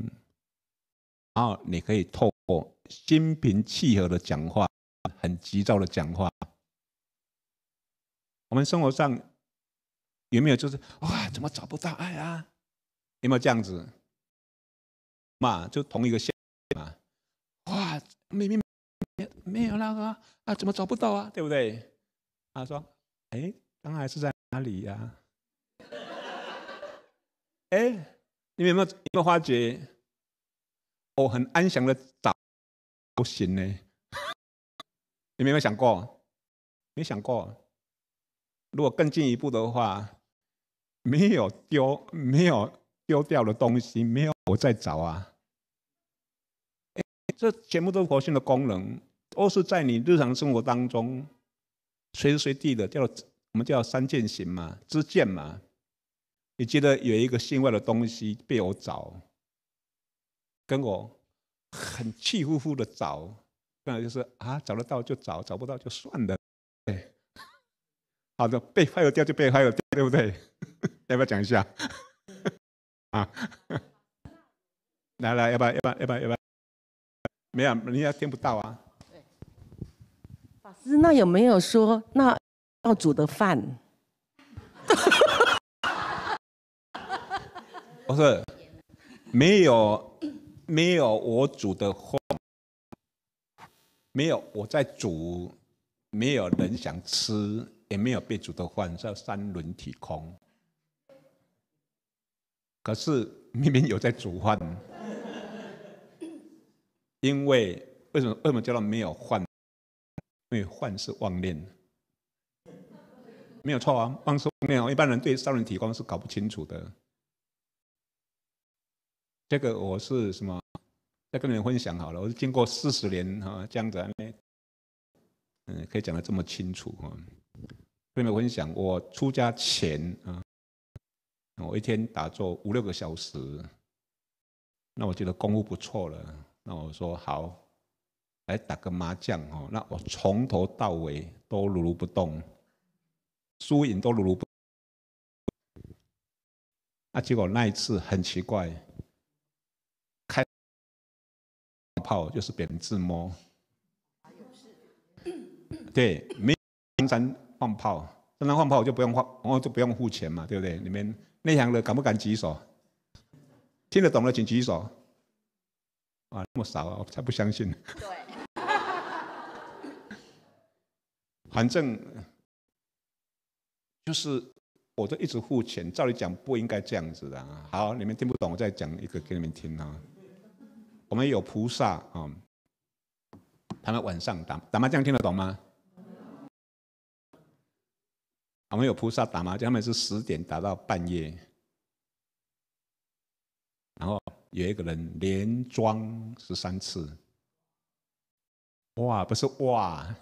然后你可以透过心平气和的讲话，很急躁的讲话。我们生活上有没有就是哇，怎么找不到爱啊？有没有这样子嘛？就同一个线嘛？哇，明明没没有那个啊，怎么找不到啊？对不对？他说，哎，刚才是在哪里呀？哎，你们有没有有没有发觉，我很安详的找不行呢？你有没有想过？没想过。如果更进一步的话，没有丢，没有丢掉的东西，没有我在找啊。这全部都是佛性的功能，都是在你日常生活当中随时随地的叫我们叫三见行嘛，知见嘛。你记得有一个心外的东西被我找，跟我很气呼呼的找，那就是啊，找得到就找，找不到就算了。对，好的，被还了掉就被还了掉，对不对？[laughs] 要不要讲一下？[laughs] 啊，[laughs] 来来，要不要？要不要？要不要？没有，人家听不到啊。法师，那有没有说那要煮的饭？不是，没有没有我煮的饭，没有我在煮，没有人想吃，也没有被煮的饭叫三轮体空。可是明明有在煮饭，因为为什么为什么叫做没有饭？因为饭是妄念，没有错啊。妄是妄念，一般人对三轮体空是搞不清楚的。这个我是什么？再跟你们分享好了。我是经过四十年哈这样子，嗯，可以讲得这么清楚哈。跟你们分享，我出家前啊，我一天打坐五六个小时，那我觉得功夫不错了。那我说好，来打个麻将哦。那我从头到尾都撸不动，输赢都撸不动。那结果那一次很奇怪。炮就是扁字自摸，对，没金常放炮，金常放炮就不用放，我就不用付钱嘛，对不对？你们内行的敢不敢举手？听得懂的请举手。啊，那么少啊，我才不相信。对，反正就是我都一直付钱，照理讲不应该这样子的啊。好，你们听不懂，我再讲一个给你们听啊。我们有菩萨啊，他们晚上打打麻将听得懂吗？我们有菩萨打麻将，他们是十点打到半夜，然后有一个人连庄十三次，哇，不是哇，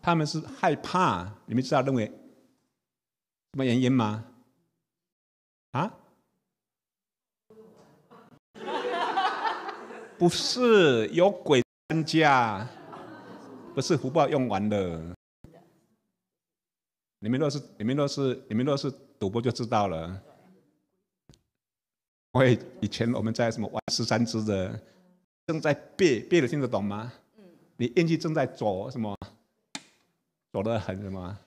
他们是害怕，你们知道认为什么原因吗？啊？不是有鬼参加，不是福报用完了。你们若是你们若是你们若是赌博就知道了。我以前我们在什么玩十三只的，正在变变的听得懂吗？你运气正在走什么？走的很什么？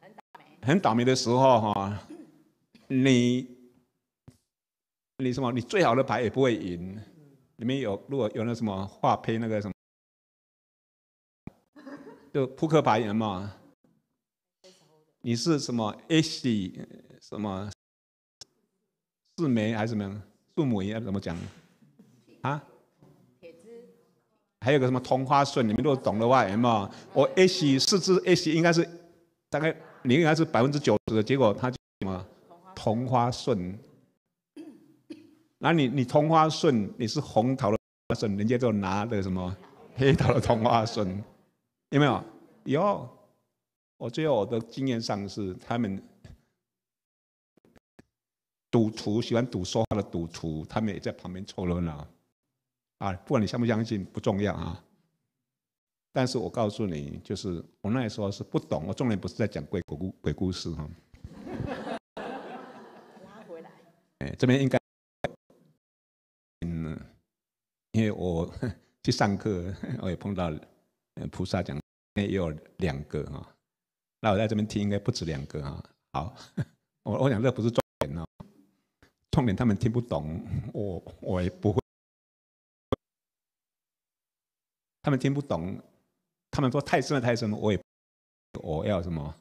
很倒霉。很倒霉的时候哈，你。你什么？你最好的牌也不会赢。里面有如果有那什么画胚那个什么，就扑克牌嘛。你是什么 S 什么四枚还是什么字母一样怎么讲？啊？还有个什么同花顺，你们都懂的话，没有？我 S 四只 S 应该是大概你应该是百分之九十的结果，它什么同花顺。那你你同花顺，你是红桃的顺，人家就拿的什么 [laughs] 黑桃的同花顺，有没有？有。我觉得我的经验上是，他们赌徒喜欢赌说话的赌徒，他们也在旁边凑热闹。啊，不管你相不相信，不重要啊。但是我告诉你，就是我那时候是不懂，我重点不是在讲鬼鬼故鬼故事哈。拉回来。哎，这边应该。因为我 [laughs] 去上课，我也碰到菩萨讲，也有两个哈。那我在这边听，应该不止两个哈。好，我我讲这不是重点哦，重点他们听不懂，我我也不会。他们听不懂，他们说太深了，太深了。我也，我要什么？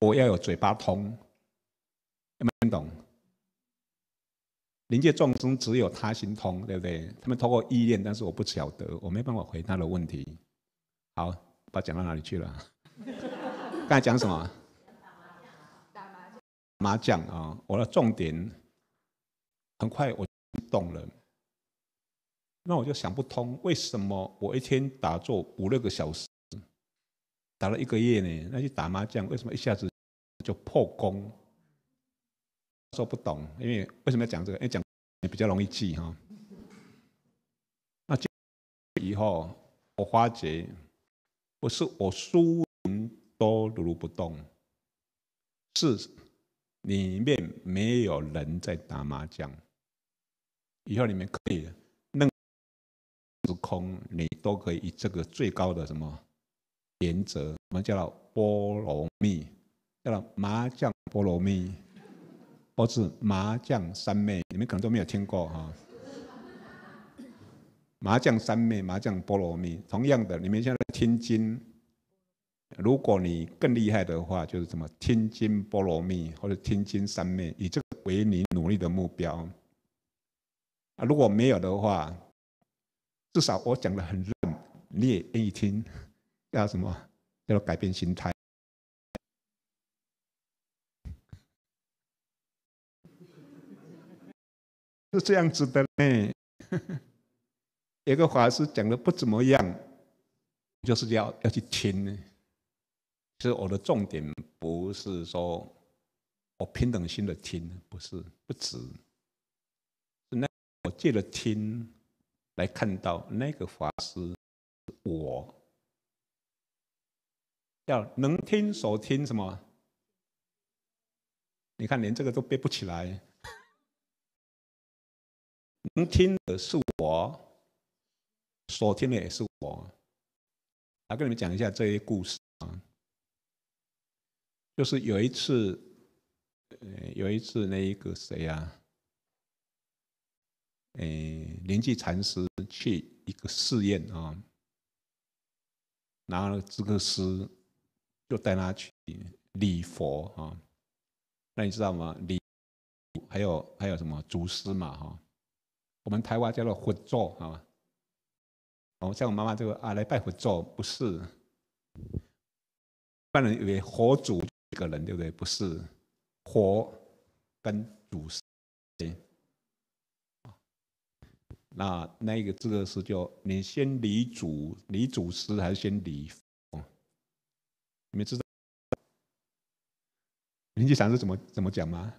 我要有嘴巴通，有没有听懂？临界众生只有他心通，对不对？他们通过意念，但是我不晓得，我没办法回答他的问题。好，把讲到哪里去了？[laughs] 刚才讲什么？打麻将。麻将啊！我的重点很快我懂了。那我就想不通，为什么我一天打坐五六个小时，打了一个月呢？那就打麻将，为什么一下子就破功？说不懂，因为为什么要讲这个？因为讲也比较容易记哈。那以后我发觉，不是我输赢都如不动，是里面没有人在打麻将。以后里面可以弄，空你都可以。以这个最高的什么原则，我们叫波罗蜜，叫麻将波罗蜜。或是麻将三昧，你们可能都没有听过哈。麻将三昧、麻将菠萝蜜，同样的，你们现在听经，如果你更厉害的话，就是什么听经菠萝蜜或者听经三昧，以这个为你努力的目标。啊，如果没有的话，至少我讲的很认你也愿意听，要什么？要改变心态。是这样子的嘞，有个法师讲的不怎么样，就是要要去听。呢。其实我的重点不是说我平等心的听，不是，不止，是那我借着听来看到那个法师，我要能听，所听什么？你看连这个都背不起来。能听的是我，所听的也是我。来跟你们讲一下这些故事啊。就是有一次，有一次那一个谁啊，哎，临济禅师去一个寺院啊，拿了这个诗，就带他去礼佛啊。那你知道吗？礼还有还有什么祖师嘛哈？我们台湾叫做佛座，好吧？我像我妈妈这个啊，来拜佛座不是？一般人以为佛祖一个人对不对？不是佛跟祖师。那那一个字是叫你先离祖，离祖师还是先礼？你们知道林吉祥是怎么怎么讲吗？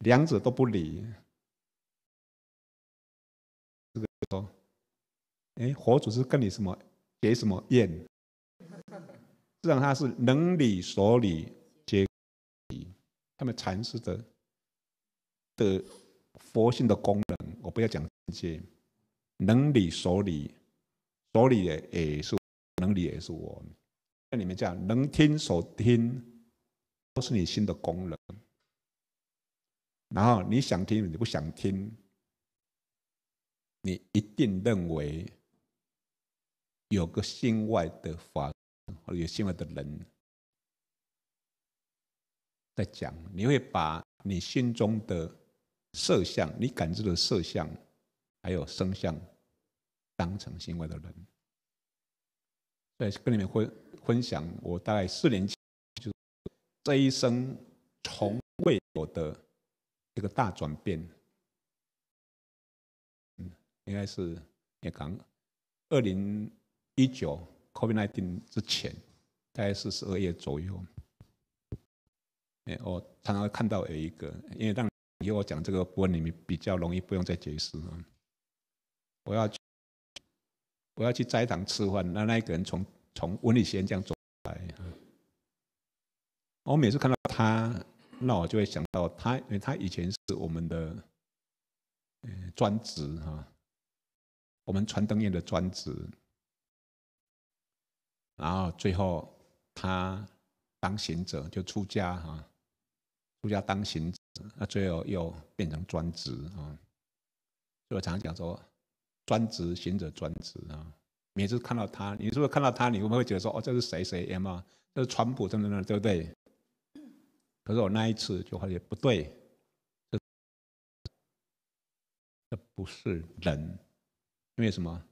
两者都不理，这个说，哎，佛祖是跟你什么？给什么怨？实际上他是能理所理结理，他们禅师的的佛性的功能，我不要讲这些。能理所理，所理也是能理也是我。那你们讲能听所听，都是你心的功能。然后你想听，你不想听，你一定认为有个心外的法，或者有心外的人在讲，你会把你心中的色相、你感知的色相，还有声相，当成心外的人。在跟你们分分享，我大概四年前，就这一生从未有的。这个大转变，嗯，应该是也刚二零一九 COVID nineteen 之前，大概是十二月左右。哎，我常常看到有一个，因为当以后讲这个波，你们比较容易，不用再解释啊。我要我要去斋堂吃饭，那那一个人从从文礼贤这样走来。我每次看到他。那我就会想到他，因为他以前是我们的，嗯，专职哈，我们传灯业的专职。然后最后他当行者就出家哈，出家当行者，那最后又变成专职啊。所以我常常讲说，专职行者专职啊。每次看到他，你是不是看到他，你会不会觉得说，哦，这是谁谁 M 啊，这是川普什么什对不对？可是我那一次就发现不对，这这不是人，因为什么？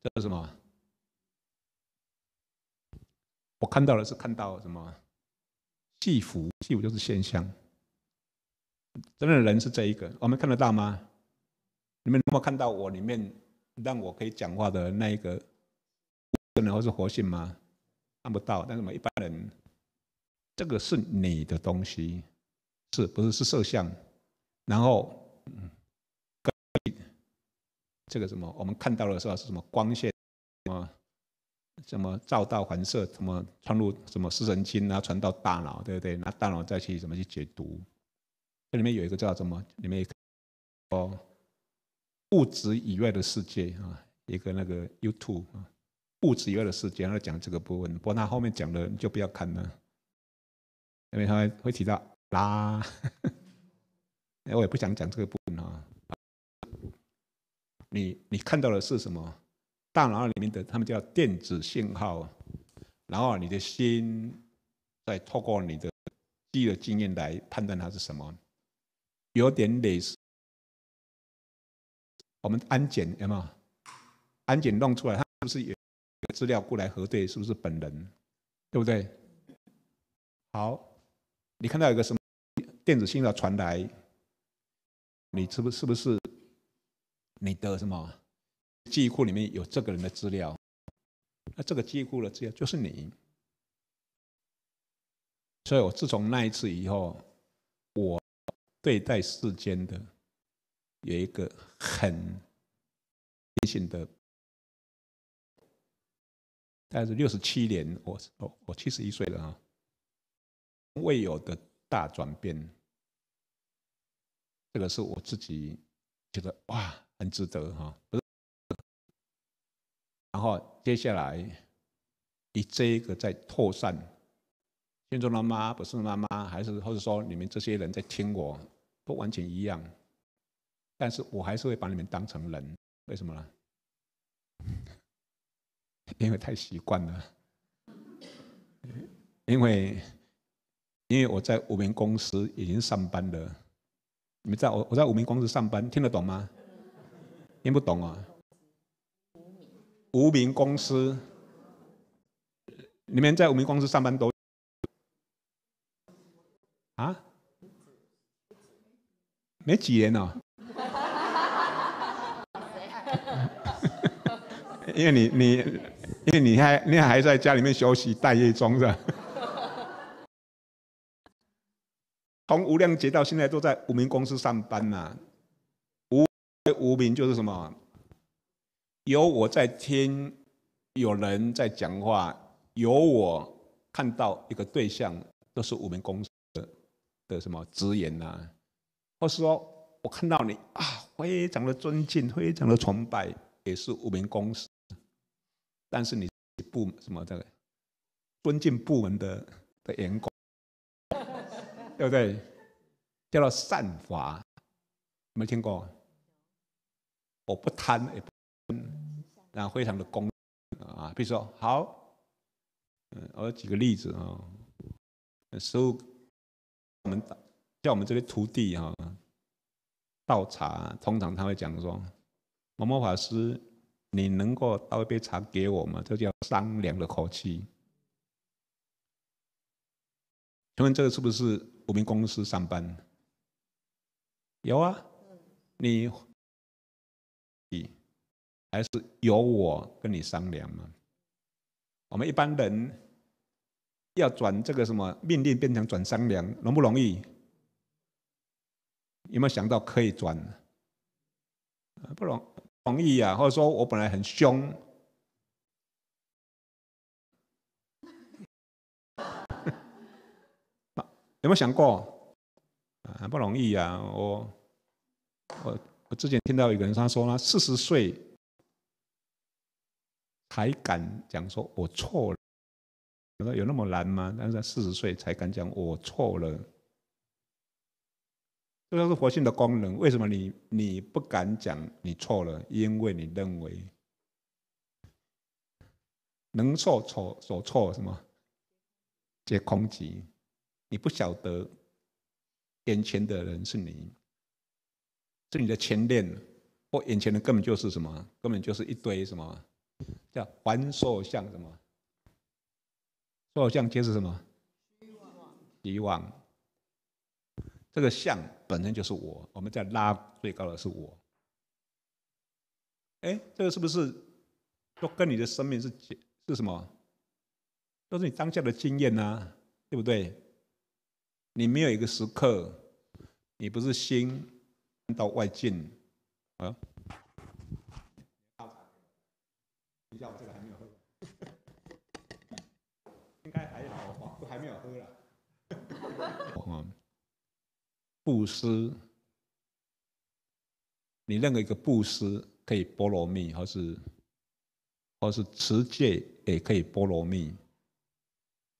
这是什么？我看到的是看到什么？戏服，戏服就是现象。真正的人是这一个，我们看得到吗？你们能够看到我里面让我可以讲话的那一个物质，然后是活性吗？看不到，但是我们一般人。这个是你的东西，是不是？是摄像，然后，这个什么，我们看到的时候是什么光线什么什么照到反射，什么穿入什么视神经啊，传到大脑，对不对？那大脑再去怎么去解读？这里面有一个叫什么？里面哦，物质以外的世界啊，一个那个 YouTube 啊，物质以外的世界后讲这个部分，不过他后面讲的你就不要看了。因为他会提到，啦，[laughs] 哎，我也不想讲这个部分啊。你你看到的是什么？大脑里面的他们叫电子信号，然后你的心在透过你的记的经验来判断它是什么，有点类似我们安检有有？安检弄出来，他是不是有资料过来核对是不是本人，对不对？好。你看到一个什么电子信号传来？你是不是不是你的什么记忆库里面有这个人的资料？那这个记忆库的资料就是你。所以我自从那一次以后，我对待世间的有一个很明显的，大概是六十七年，我我我七十一岁了啊。未有的大转变，这个是我自己觉得哇，很值得哈。然后接下来以这一个在扩散，心中的妈不是妈妈，还是或者说你们这些人在听我，不完全一样，但是我还是会把你们当成人，为什么呢？[laughs] 因为太习惯了，因为。因为我在无名公司已经上班了，你们在我我在无名公司上班听得懂吗？听不懂啊？无名公司，你们在无名公司上班都啊？没几年哦，[laughs] 因为你你因为你还你还还在家里面休息待业中是吧？从无量劫到现在都在无名公司上班呐。无无名就是什么？有我在听，有人在讲话，有我看到一个对象都是无名公司的的什么职员呐，或是说我看到你啊，非常的尊敬，非常的崇拜，也是无名公司，但是你部什么这个尊敬部门的的员工。对不对？叫做善法，没听过？我不贪，也不然后非常的公啊。比如说，好，嗯，我举个例子啊，傅，我们叫我们这些徒弟哈，倒茶，通常他会讲说：“某某法师，你能够倒一杯茶给我吗？”这叫商量的口气。请问这个是不是？我们公司上班有啊，你，还是由我跟你商量嘛？我们一般人要转这个什么命令变成转商量，容不容易？有没有想到可以转？不容容易啊，或者说我本来很凶。有没有想过很不容易呀！我、我、我之前听到一个人，他说呢，四十岁还敢讲说“我错了”，我说有那么难吗？但是他四十岁才敢讲“我错了”，这都是佛性的功能。为什么你你不敢讲你错了？因为你认为能错错所错什么？皆空集。你不晓得眼前的人是你，是你的前连，或眼前的根本就是什么？根本就是一堆什么，叫还索相什么？有相皆是什么？以往，这个相本身就是我，我们在拉最高的是我。哎，这个是不是都跟你的生命是是？什么？都是你当下的经验呐，对不对？你没有一个时刻，你不是心到外境啊？一下我这个还没有喝，应该还好吧？都还没有喝了。哦，布施，你任何一个布施可以菠罗蜜，或是或是持戒也可以菠罗蜜，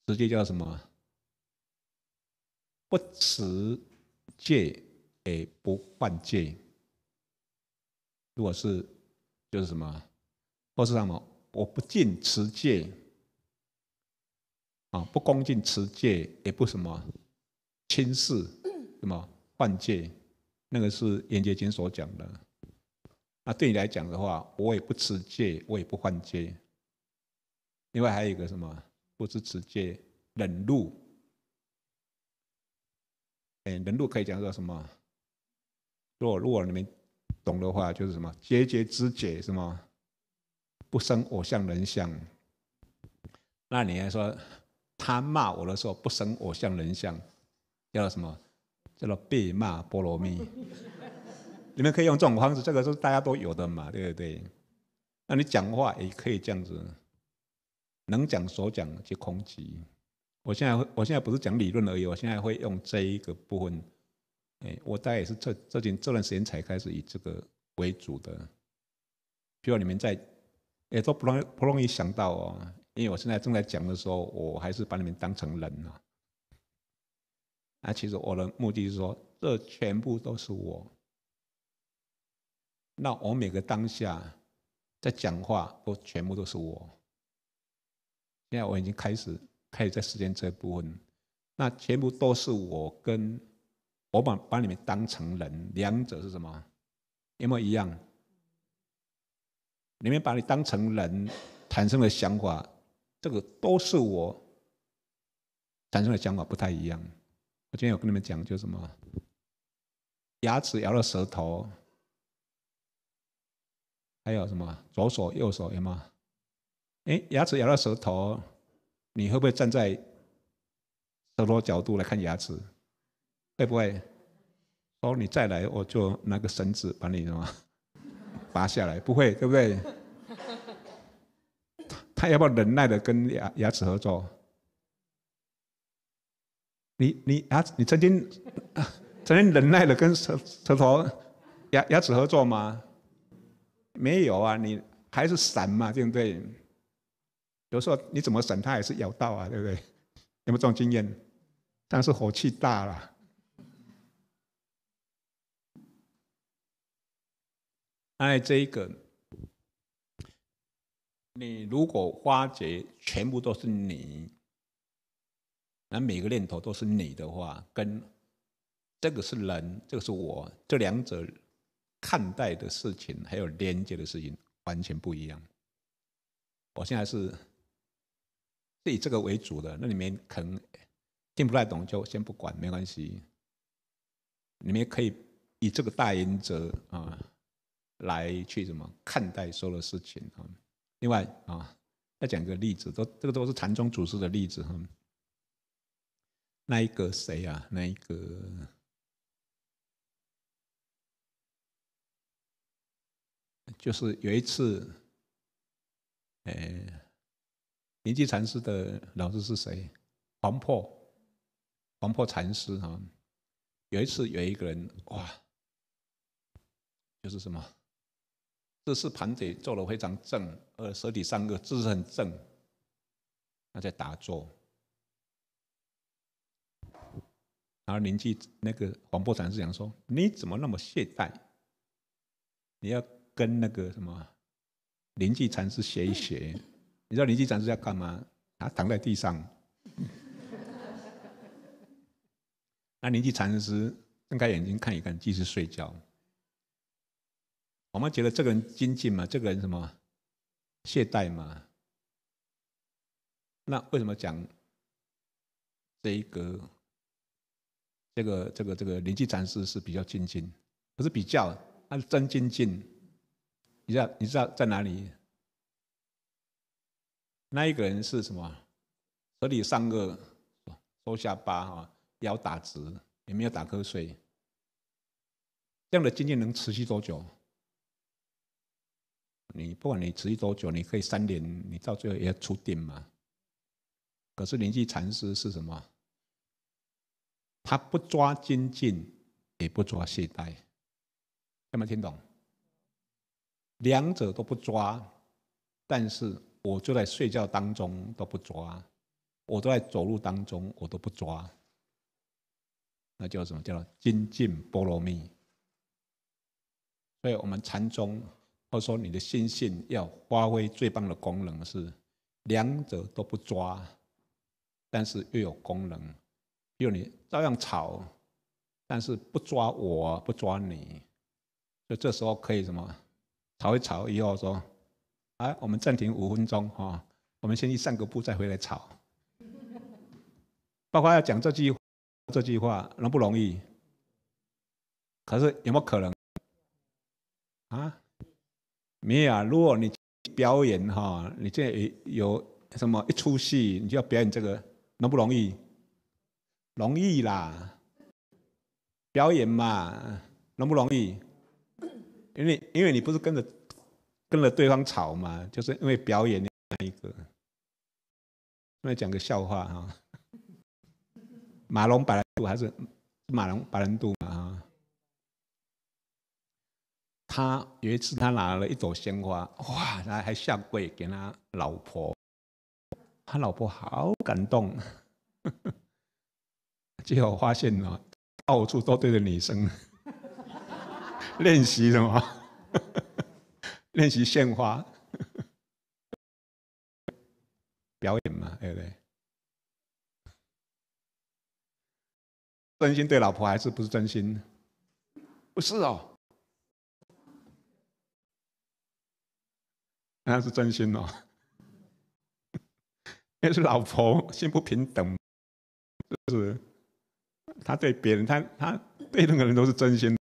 持戒叫什么？不持戒而不犯戒，如果是就是什么，不是什么，我不敬持戒啊，不恭敬持戒，也不什么轻视什么犯戒，那个是严洁经所讲的。那对你来讲的话，我也不持戒，我也不犯戒。另外还有一个什么，不知持戒忍怒嗯，人路可以讲说什么？若若你们懂的话，就是什么节节肢解什么，不生我相人相。那你还说他骂我的时候，不生我相人相，叫什么？叫做被骂波罗蜜。你们可以用这种方式，这个是大家都有的嘛，对不对？那你讲话也可以这样子，能讲所讲皆空寂。我现在我现在不是讲理论而已。我现在会用这一个部分，哎，我大概也是这最近这段时间才开始以这个为主的。譬如你们在，也都不容易不容易想到哦，因为我现在正在讲的时候，我还是把你们当成人呢。啊，其实我的目的是说，这全部都是我。那我每个当下在讲话，都全部都是我。现在我已经开始。开始在时间这一部分，那全部都是我跟我把把你们当成人，两者是什么？有没有一样？你们把你当成人产生的想法，这个都是我产生的想法，不太一样。我今天有跟你们讲，就什么牙齿咬到舌头，还有什么左手右手，有吗？哎，牙齿咬到舌头。你会不会站在舌头角度来看牙齿？会不会？哦，你再来，我就拿个绳子把你什么 [laughs] 拔下来？不会，对不对？他要不要忍耐的跟牙牙齿合作？你你牙你曾经曾经忍耐的跟舌舌头牙牙齿合作吗？没有啊，你还是闪嘛，对不对？有时候你怎么审他也是有道啊，对不对？[laughs] 有没有这种经验？但是火气大了。哎，这一个，你如果发觉全部都是你，那每个念头都是你的话，跟这个是人，这个是我，这两者看待的事情还有连接的事情完全不一样。我现在是。以这个为主的，那你们可能听不太懂，就先不管，没关系。你们可以以这个大原则啊，来去什么看待所有的事情啊。另外啊，再讲个例子，都这个都是禅宗祖师的例子哈。那一个谁啊？那一个就是有一次，哎。临济禅师的老师是谁？黄破，黄破禅师啊。有一次，有一个人哇，就是什么，这是盘腿坐的非常正，呃，舌底三个姿势很正，他在打坐。然后邻居那个黄破禅师讲说：“你怎么那么懈怠？你要跟那个什么邻居禅师学一学。”你知道林居禅师在干嘛？他躺在地上，[laughs] 那年纪禅师睁开眼睛看一看，继续睡觉。我们觉得这个人精进嘛，这个人什么懈怠嘛？那为什么讲这个、这个、这个、这个年纪禅师是比较精进？不是比较，他是真精进。你知道？你知道在哪里？那一个人是什么？手里上个收下巴啊，腰打直，也没有打瞌睡。这样的精进能持续多久？你不管你持续多久，你可以三年，你到最后也要出定嘛。可是灵居禅师是什么？他不抓精进，也不抓懈怠，有没有听懂？两者都不抓，但是。我就在睡觉当中都不抓，我都在走路当中我都不抓，那叫什么？叫精进波罗蜜。所以我们禅宗或者说你的心性要发挥最棒的功能是，两者都不抓，但是又有功能，就你照样吵，但是不抓我，不抓你，就这时候可以什么吵一吵以后说。啊，我们暂停五分钟哈，我们先去散个步，再回来吵。包括要讲这句这句话，容不容易？可是有没有可能？啊，没有啊！如果你表演哈，你这有什么一出戏，你就要表演这个，容不容易？容易啦，表演嘛，容不容易？因为因为你不是跟着。跟了对方吵嘛，就是因为表演那一个。那讲个笑话哈，马龙白人度还是马龙白人度嘛哈。他有一次他拿了一朵鲜花，哇，他还下跪给他老婆，他老婆好感动。[laughs] 结果发现呢，到处都对着女生 [laughs] 练习什嘛。练习献花，[laughs] 表演嘛，对不对？真心对老婆还是不是真心？不是哦，那是真心哦，那 [laughs] 是老婆，心不平等，就是他对别人，他他对任何人都是真心，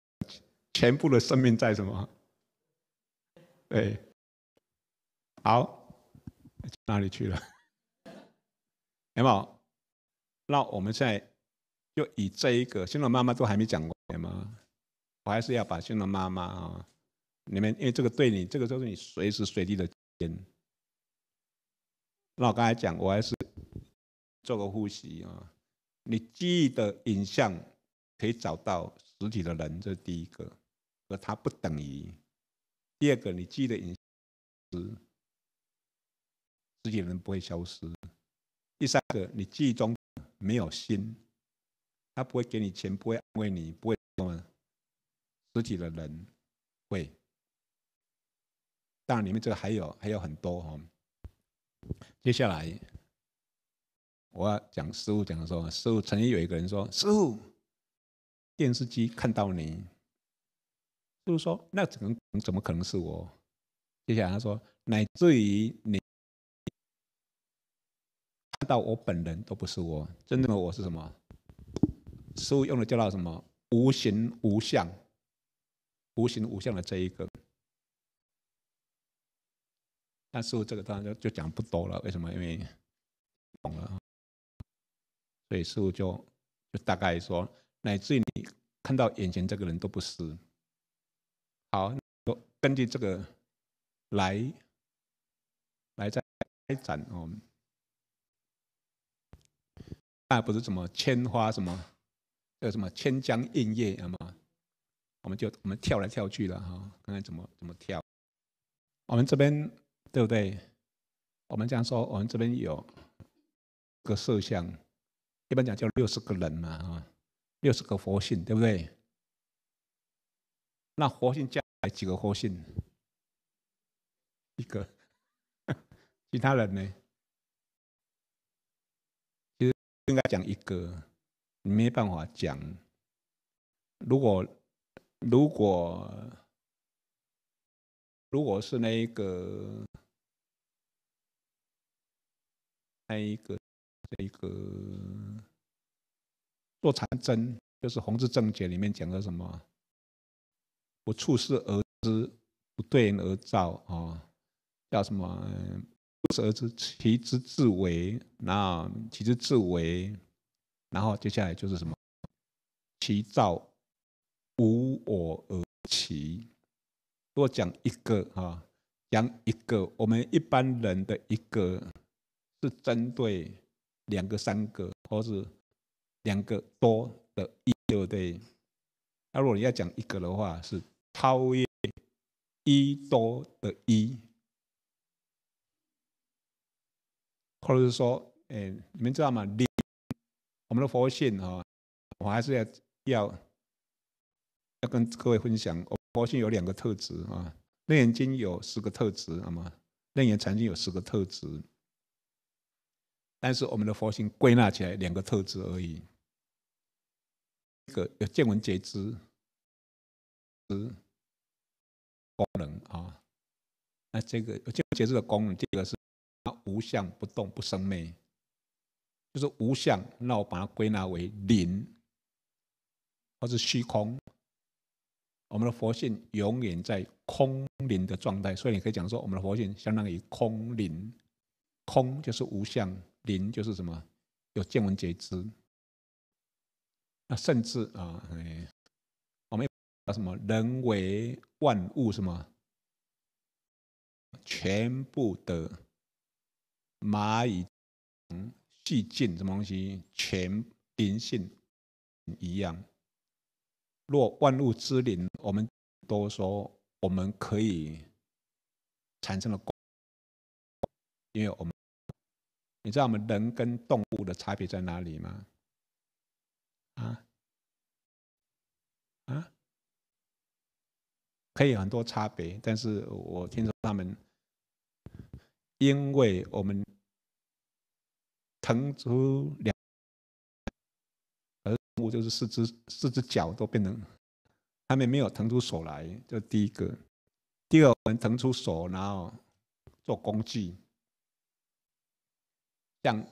全部的生命在什么？对，好，哪里去了？有没有？那我们现在就以这一个，新龙妈妈都还没讲过，吗？我还是要把新龙妈妈啊，你们因为这个对你，这个就是你随时随地的。那我刚才讲，我还是做个呼吸啊。你记忆的影像可以找到实体的人，这是第一个，而它不等于。第二个，你记得隐私，实体人不会消失；第三个，你记忆中没有心，他不会给你钱，不会安慰你，不会什么。实体的人会。当然，里面这个还有还有很多哈。接下来，我要讲师傅讲的时候，师傅曾经有一个人说：“师傅，电视机看到你。”就是说，那怎么怎么可能是我？接下来他说，乃至于你看到我本人都不是我，真正的我是什么？师傅用的叫到什么？无形无相，无形无相的这一个。但是这个当然就就讲不多了，为什么？因为懂了，所以师傅就就大概说，乃至于你看到眼前这个人都不是。好，根据这个来来再开展哦。那不是什么千花什么，叫什么千江映月啊嘛？我们就我们跳来跳去了哈。看看怎么怎么跳？我们这边对不对？我们这样说，我们这边有个色相，一般讲叫六十个人嘛啊，六十个佛性对不对？那佛性加。来几个核心，一个，[laughs] 其他人呢？其实应该讲一个，你没办法讲。如果如果如果是那一个，那一个，那一个做禅针，就是《弘治正解》里面讲的什么？不处事而知，不对人而造啊，叫什么？不事而知其之自为，然后其之自为，然后接下来就是什么？其造无我而其。多讲一个啊，讲一个。我们一般人的一个是针对两个、三个，或是两个多的，一对。那如果你要讲一个的话，是。超越一多的一，或者是说，哎，你们知道吗？灵，我们的佛性啊，我还是要要要跟各位分享。佛性有两个特质啊，《楞严经》有四个特质，那么《楞严禅经》有四个特质，但是我们的佛性归纳起来两个特质而已。一个见闻觉知，知。功能啊，那这个见闻觉知的功能，第二个是它无相不动不生灭，就是无相。那我把它归纳为灵，或是虚空。我们的佛性永远在空灵的状态，所以你可以讲说，我们的佛性相当于空灵。空就是无相，灵就是什么？有见闻觉知。那甚至啊，哎。叫什么？人为万物什么？全部的蚂蚁，嗯，细菌什么东西，全灵性一样。若万物之灵，我们都说我们可以产生了，因为我们你知道我们人跟动物的差别在哪里吗？可以很多差别，但是我听说他们，因为我们腾出两，而就是四只四只脚都变成，他们没有腾出手来，这是第一个。第二，我们腾出手，然后做工具，像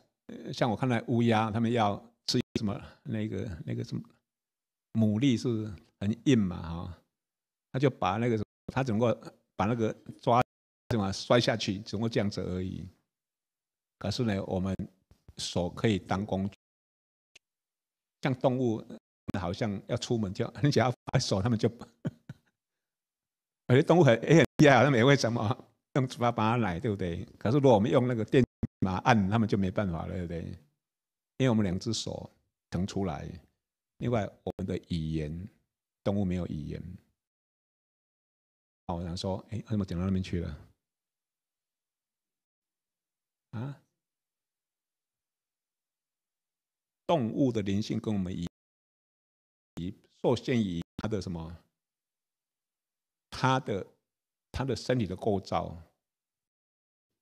像我看来乌鸦，他们要吃什么那个那个什么牡蛎，是很硬嘛，哈。他就把那个什么，他整把那个抓，怎么摔下去，整个这样子而已。可是呢，我们手可以当工具，像动物好像要出门就你只要把手，他们就而且动物很也很厉害，他们也会什么用嘴巴把它奶，对不对？可是如果我们用那个电马按，他们就没办法了，对不对？因为我们两只手腾出来，另外我们的语言，动物没有语言。我想说，哎，为什么点到那边去了？啊？动物的灵性跟我们一，一受限于它的什么？它的它的身体的构造，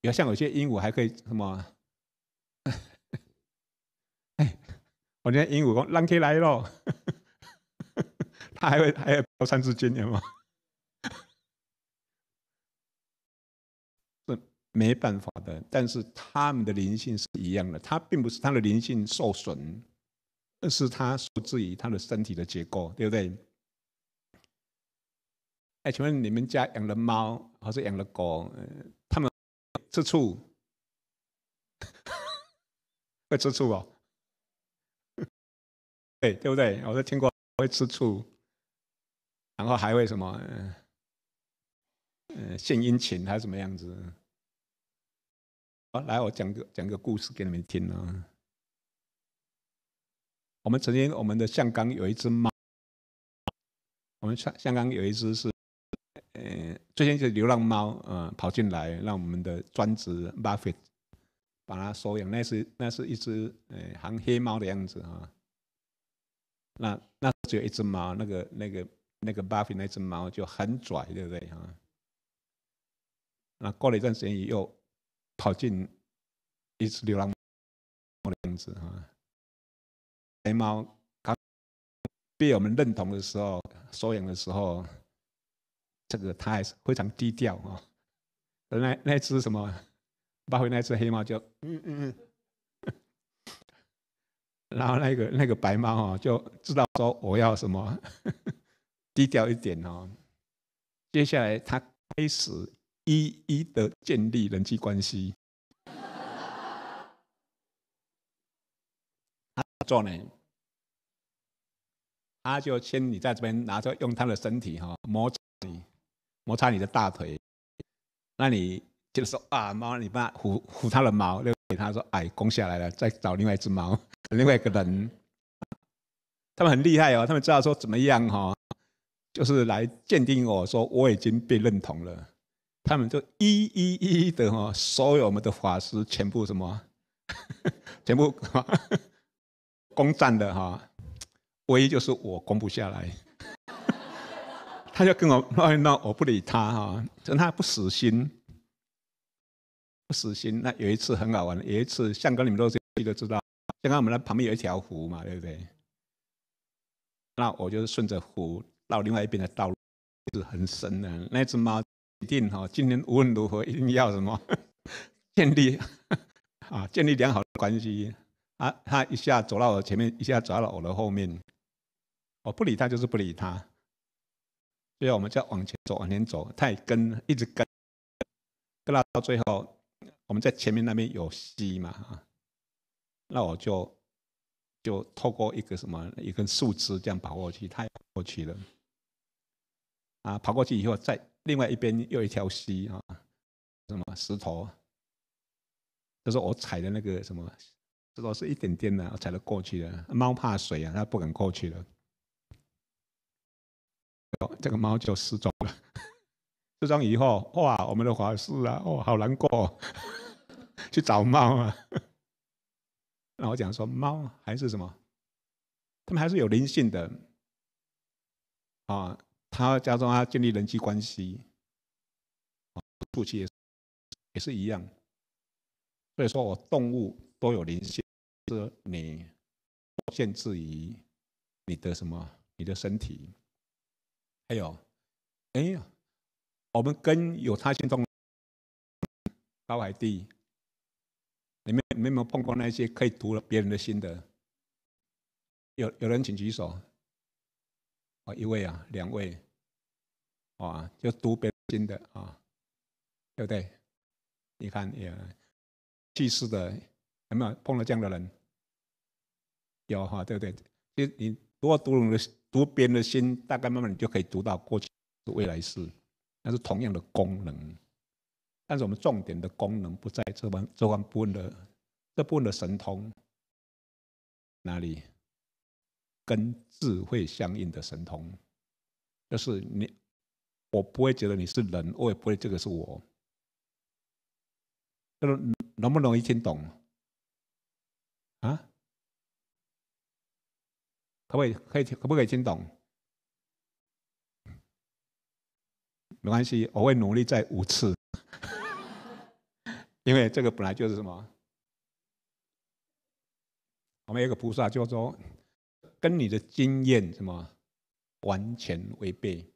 比如像有些鹦鹉还可以什么？[laughs] 哎，我天鹦鹉讲“蓝天来了”，[laughs] 它还会还会跳三字经的吗？没办法的，但是他们的灵性是一样的。他并不是他的灵性受损，而是他受制于他的身体的结构，对不对？哎，请问你们家养了猫，还是养了狗，他们吃醋，[laughs] 会吃醋哦？[laughs] 对对不对？我都听过会吃醋，然后还会什么？嗯，献殷勤还是什么样子？好，来，我讲个讲个故事给你们听啊。我们曾经，我们的香港有一只猫，我们香香港有一只是，呃，最近一只流浪猫，呃，跑进来，让我们的专职 Buffet 把它收养。那是那是一只，呃，含黑猫的样子啊。那那只有一只猫，那个那个那个 Buffet 那只猫就很拽，对不对啊？那过了一段时间以后。跑进一只流浪猫的笼子啊，黑猫刚被我们认同的时候，收养的时候，这个它还是非常低调啊。那那只什么，包括那只黑猫，就嗯嗯嗯，[laughs] 然后那个那个白猫啊，就知道说我要什么 [laughs] 低调一点哦。接下来它开始。一一的建立人际关系。他做呢？他就先你在这边拿着，用他的身体哈摩擦你，摩擦你的大腿。那你就说啊，猫你把抚抚他的毛，就给他说哎，攻下来了，再找另外一只猫，另外一个人。他们很厉害哦，他们知道说怎么样哈，就是来鉴定我说我已经被认同了。他们就一一一的哈，所有我们的法师全部什么，[laughs] 全部 [laughs] 攻占的哈，唯一就是我攻不下来。[laughs] 他就跟我闹一闹，我不理他哈，就他不死心，不死心。那有一次很好玩，有一次香港你们都都知道，香港我们那旁边有一条湖嘛，对不对？那我就顺着湖到另外一边的道路，是很深的，那只猫。一定哈，今天无论如何一定要什么 [laughs] 建立 [laughs] 啊，建立良好的关系啊。他一下走到我前面，一下走到我的后面，我不理他就是不理他。所以我们就往前走，往前走。他也跟，一直跟，跟到到最后，我们在前面那边有溪嘛啊，那我就就透过一个什么一根树枝这样跑过去，他也过去了啊，跑过去以后再。另外一边又一条溪啊，什么石头？就是我踩的那个什么石头是一点点的，我踩了过去的。猫怕水啊，它不敢过去了。这个猫就失踪了。[laughs] 失踪以后，哇，我们的华师啊，哦，好难过，[laughs] 去找猫啊。那我讲说，猫还是什么？它们还是有灵性的啊。他加上他建立人际关系，啊，夫妻也也是一样。所以说我动物都有灵性，是你限制于你的什么，你的身体，还有哎呀，我们跟有他心中，高海弟，你们你们有碰过那些可以读了别人的心的？有有人请举手？啊，一位啊，两位。啊，就读别人心的啊，对不对？你看也去世的有没有碰到这样的人？有哈，对不对？就你果读人的、读别人的心，大概慢慢你就可以读到过去、未来世，那是同样的功能。但是我们重点的功能不在这方，这方部分的这部分的神通哪里跟智慧相应的神通，就是你。我不会觉得你是人，我也不会这个是我。能能不能容易听懂？啊？可不可以？可以？可不可以听懂？没关系，我会努力再五次。[laughs] 因为这个本来就是什么？我们有个菩萨叫做，跟你的经验什么完全违背。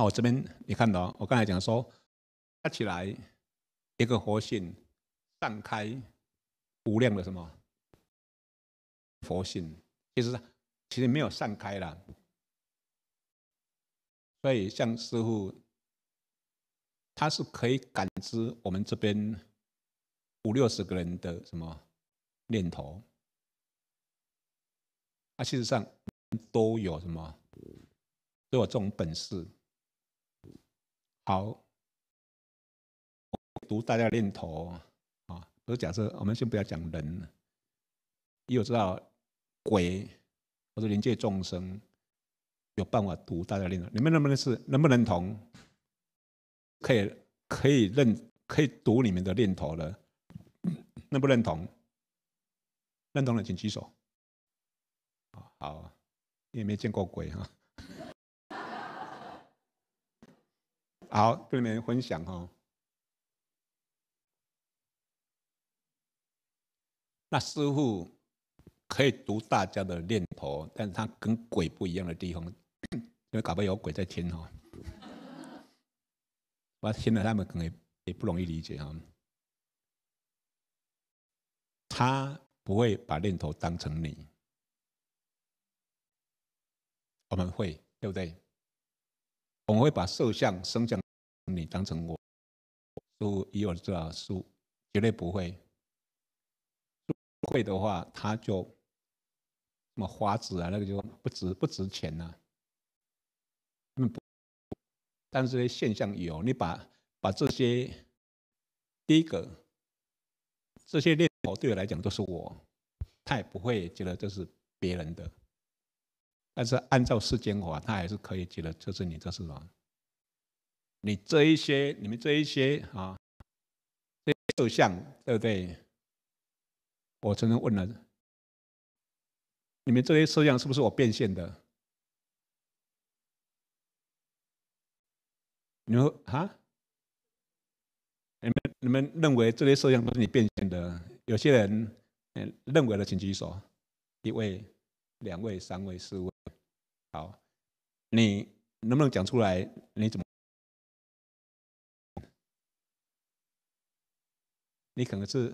那我这边你看到，我刚才讲说，加起来一个佛性散开无量的什么佛性，其实其实没有散开了。所以像师傅，他是可以感知我们这边五六十个人的什么念头。那事实上都有什么？都有这种本事。好，读大家念头啊，不是假设，我们先不要讲人了，有知道鬼或者灵界众生有办法读大家念头，你们能不能是能不能同？可以可以认可以读你们的念头了，认不认同？认同的请举手。好，你也没见过鬼哈。好，跟你们分享哦。那师傅可以读大家的念头，但是他跟鬼不一样的地方，[coughs] 因为搞不好有鬼在听哦。我听了他们可能也不容易理解哦。他不会把念头当成你，我们会，对不对？我会把摄像、升降，你当成我，书以也知道书，绝对不会。会的话，他就什么花子啊，那个就不值不值钱呐。那但是现象有，你把把这些，第一个，这些念头对我来讲都是我，他也不会觉得这是别人的。但是按照世间法，他还是可以举的。就是你这是什么？你这一些，你们这一些啊，这摄像对不对？我曾经问了，你们这些摄像是不是我变现的？你们哈？你们你们认为这些摄像都是你变现的？有些人嗯，认为的请举手。一位、两位、三位、四位。好，你能不能讲出来？你怎么？你可能是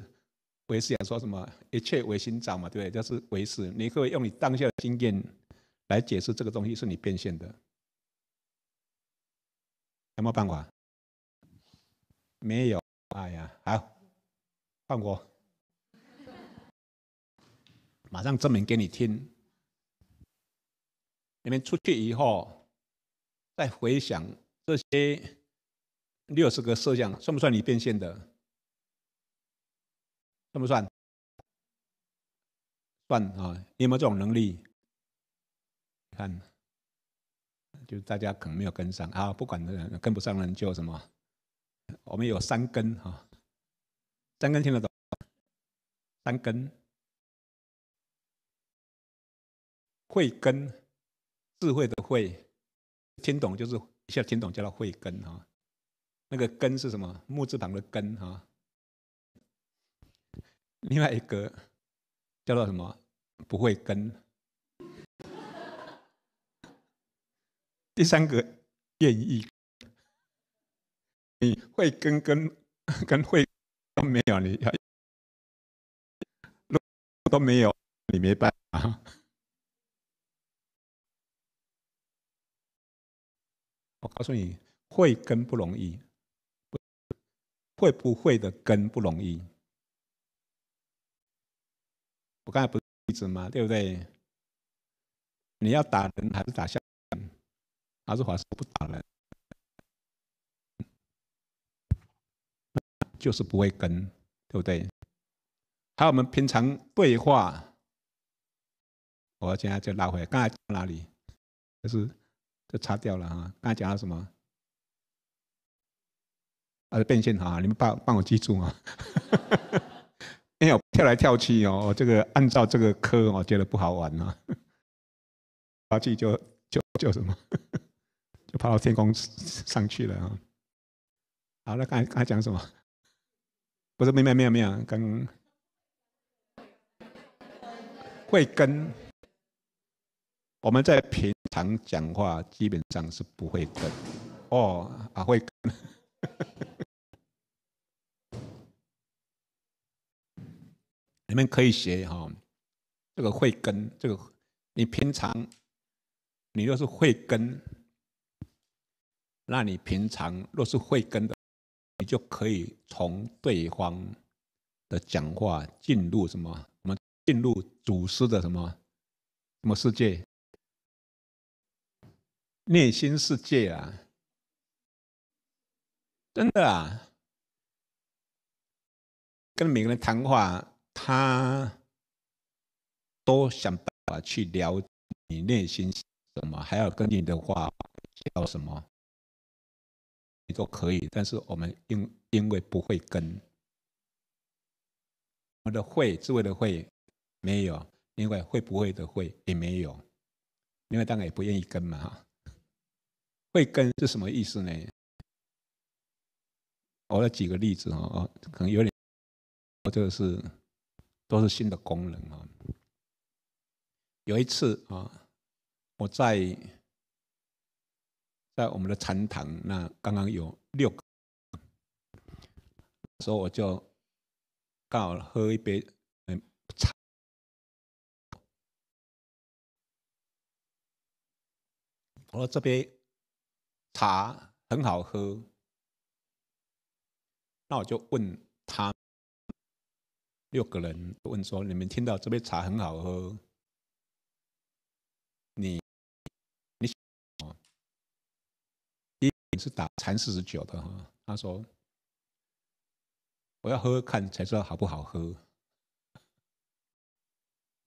为识讲说什么“一切唯心造”嘛，对不对？就是唯识，你可以用你当下的经验来解释这个东西是你变现的。有没有办法？没有。哎呀，好，放过，马上证明给你听。你们出去以后，再回想这些六十个摄像，算不算你变现的？算不算？算啊！你有这种能力，看，就大家可能没有跟上啊。不管跟不上人就什么，我们有三根哈，三根听得懂，三根慧根。智慧的慧，听懂就是一下听懂，叫做慧根哈，那个根是什么？木字旁的根哈，另外一个叫做什么？不会根。第三个愿意，你慧根根跟慧都没有，你都都没有，你没办法。我告诉你会跟不容易，会不会的跟不容易。我刚才不是例子吗？对不对？你要打人还是打下人？阿素华是不打人，就是不会跟，对不对？还有我们平常对话，我现在就拉回，来，刚才哪里？就是。就擦掉了啊！刚才讲到什么？啊，变现哈！你们帮帮我记住啊！哎 [laughs] 呦，跳来跳去哦，这个按照这个科我觉得不好玩呐，跳 [laughs] 去就就就什么，[laughs] 就跑到天空上去了啊！好了，刚才刚才讲什么？不是，没有没有没有，跟慧根。我们在平常讲话基本上是不会跟，哦啊会跟，[laughs] 你们可以学哈，这个会跟这个你平常你若是会跟，那你平常若是会跟的，你就可以从对方的讲话进入什么我们进入祖师的什么什么世界。内心世界啊，真的啊，跟每个人谈话，他都想办法去了解你内心什么，还要跟你的话要什么，你都可以。但是我们因因为不会跟，我们的会智慧的会没有，因为会不会的会也没有，因为当然也不愿意跟嘛。会跟是什么意思呢？我来举个例子啊可能有点，我这个是都是新的功能啊。有一次啊，我在在我们的禅堂，那刚刚有六个，所以我就刚好喝一杯嗯茶，我这杯。茶很好喝，那我就问他六个人问说：“你们听到这杯茶很好喝？”你你哦，第一是打残四十九的哈，他说：“我要喝看才知道好不好喝。”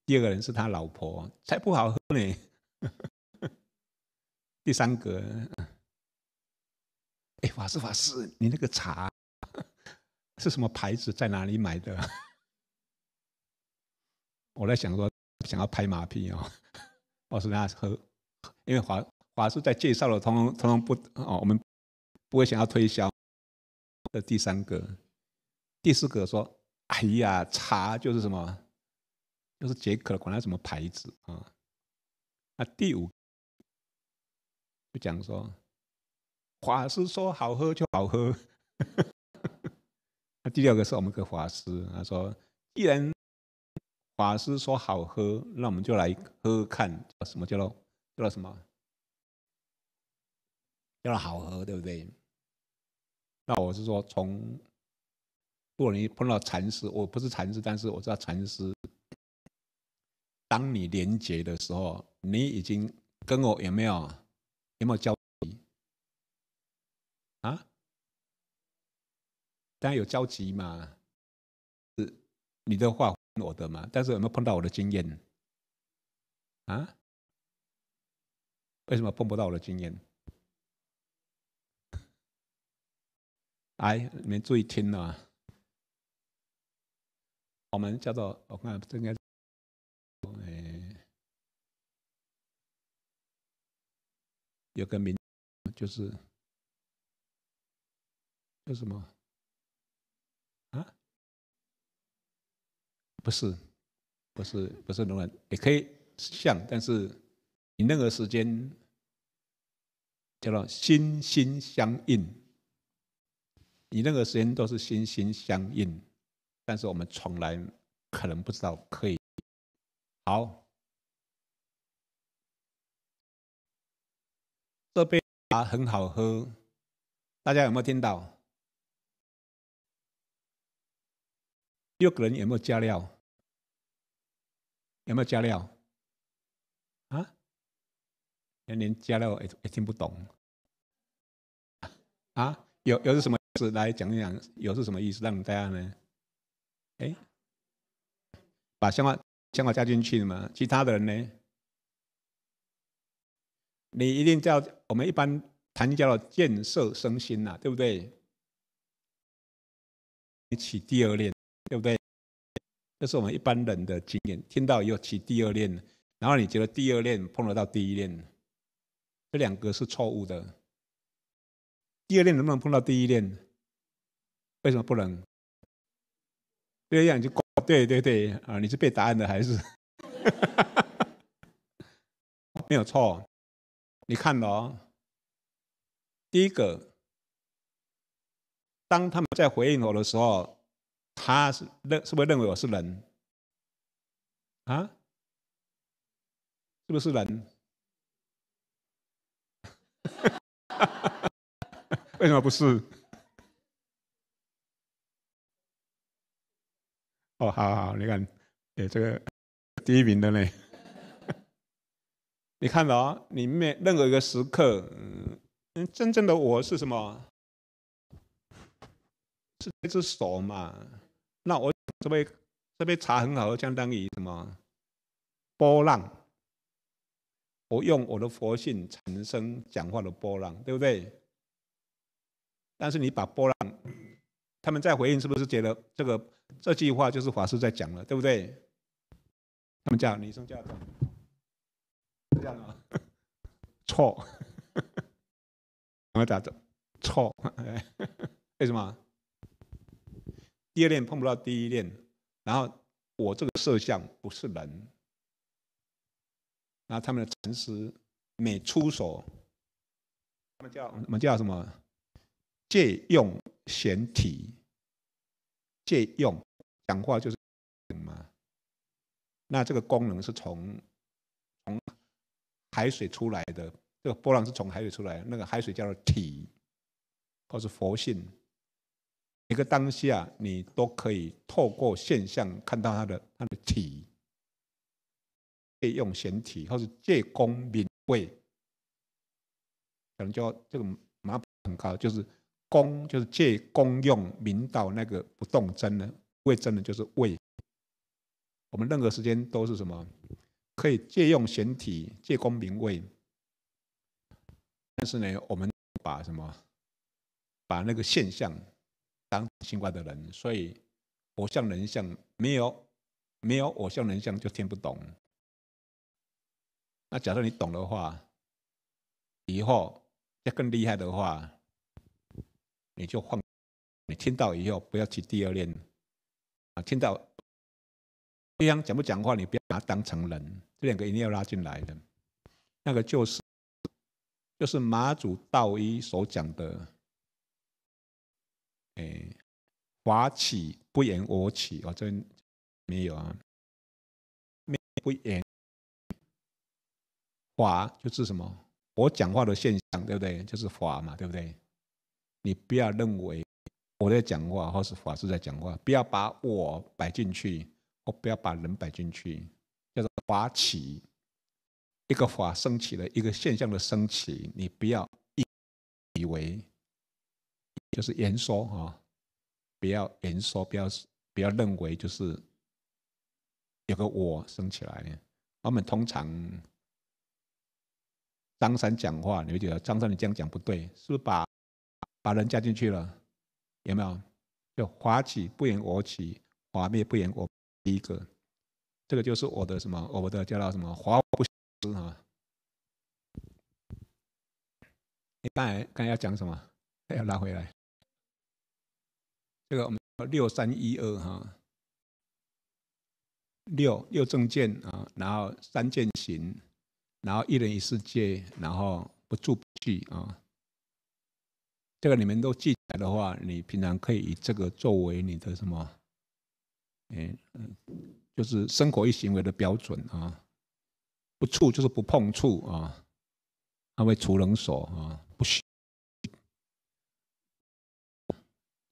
第二个人是他老婆，才不好喝呢。[laughs] 第三个。哎，法师法师，你那个茶是什么牌子？在哪里买的？[laughs] 我在想说，想要拍马屁哦。我是那家喝，因为华华叔在介绍了，通通通通不哦，我们不会想要推销。的第三个，第四个说，哎呀，茶就是什么，就是解渴，管它什么牌子啊。那第五，就讲说。法师说：“好喝就好喝。[laughs] ”那第二个是我们个法师，他说：“既然法师说好喝，那我们就来喝看，叫什么？叫做叫做什么？叫做好喝，对不对？”那我是说，从如果你碰到禅师，我不是禅师，但是我知道禅师，当你廉洁的时候，你已经跟我有没有？有没有交？啊，大家有交集嘛？是你的话，我的嘛？但是有没有碰到我的经验？啊？为什么碰不到我的经验？哎，你们注意听啊！我们叫做……我看这应该……哎，有个名就是。叫什么？啊？不是，不是，不是农人也可以像，但是你那个时间叫做心心相印，你那个时间都是心心相印，但是我们从来可能不知道可以。好，这杯茶很好喝，大家有没有听到？六个人有没有加料？有没有加料？啊？连连加料也也听不懂。啊？有有是什么意思？来讲一讲，有是什么意思？让大家呢？哎，把香花香花加进去了吗？其他的人呢？你一定叫我们一般谈叫做建设身心呐，对不对？你起第二念。对不对？这是我们一般人的经验。听到又起第二念，然后你觉得第二念碰得到第一念，这两个是错误的。第二念能不能碰到第一念？为什么不能？第二样就挂。对对对啊！你是背答案的还是？[laughs] 没有错，你看哦，第一个，当他们在回应我的时候。他是认是不是认为我是人？啊，是不是人？[laughs] 为什么不是？哦，好好好，你看，哎，这个第一名的呢？[laughs] 你看到啊，你每任何一个时刻，嗯，真正的我是什么？是一只手嘛？那我这杯这杯茶很好，相当于什么波浪？我用我的佛性产生讲话的波浪，对不对？但是你把波浪，他们在回应，是不是觉得这个这句话就是法师在讲了，对不对？他们叫女生叫的，这样的吗？错，[laughs] 我么答错，[laughs] 为什么？第二链碰不到第一链，然后我这个色相不是人，那他们的禅师每出手，他们叫什么叫什么？借用显体，借用讲话就是那这个功能是从从海水出来的，这个波浪是从海水出来，那个海水叫做体，或是佛性，每个当下，你都可以透过现象看到它的它的体，借用显体，或是借功名位，可能就这个马很高。就是功就是借功用明到那个不动真的位真的，就是位。我们任何时间都是什么？可以借用显体，借功名位。但是呢，我们把什么？把那个现象。当新冠的人，所以偶像人像没有没有偶像人像就听不懂。那假设你懂的话，以后要更厉害的话，你就换。你听到以后不要去第二练啊！听到对方讲不讲话，你不要把它当成人。这两个一定要拉进来的，那个就是就是马祖道一所讲的。诶，华起不言我起，我这没有啊，不言华就是什么？我讲话的现象，对不对？就是法嘛，对不对？你不要认为我在讲话，或是法师在讲话，不要把我摆进去，我不要把人摆进去，叫做法起，一个法升起了一个现象的升起，你不要以为。就是言说哦，不要言说，不要不要认为就是有个我生起来。我们通常张三讲话，你会觉得张三你这样讲不对，是不是把把人加进去了？有没有？就华起不言我起，华灭不言我。第一个，这个就是我的什么？我的叫到什么？华不啊？你刚才刚才要讲什么？要拉回来。这个我们六三一二哈，六六正见啊，然后三见行，然后一人一世界，然后不住去啊。这个你们都记起来的话，你平常可以以这个作为你的什么？嗯，就是生活与行为的标准啊。不触就是不碰触啊，它会除冷手啊。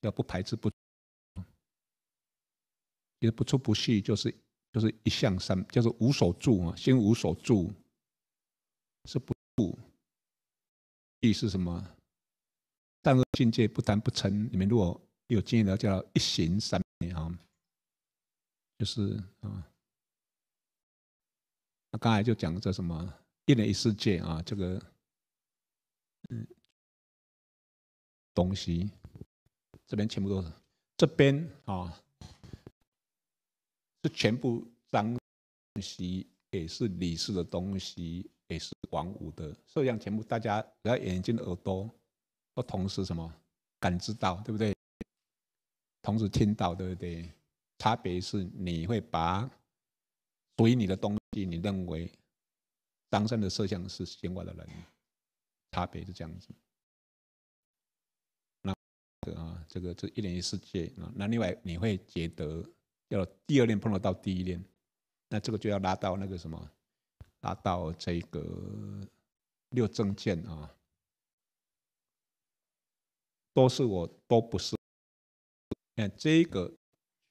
要不排斥不，也不出不细，就是就是一向三，叫做无所住啊，心无所住是不住。意是什么？善恶境界不贪不成，你们如果有经验，的叫一行三啊，就是啊。那刚才就讲这什么一人一世界啊，这个嗯东西。这边全部都是，这边啊，是全部张西也是李氏的东西，也是王五的摄像，全部大家只要眼睛、耳朵，都同时什么感知到，对不对？同时听到，对不对？差别是你会把属于你的东西，你认为张三的摄像是另外的人，差别是这样子。啊，这个这一年一世界啊，那另外你会觉得要第二年碰得到第一年，那这个就要拉到那个什么，拉到这个六正见啊，都是我都不是，看这个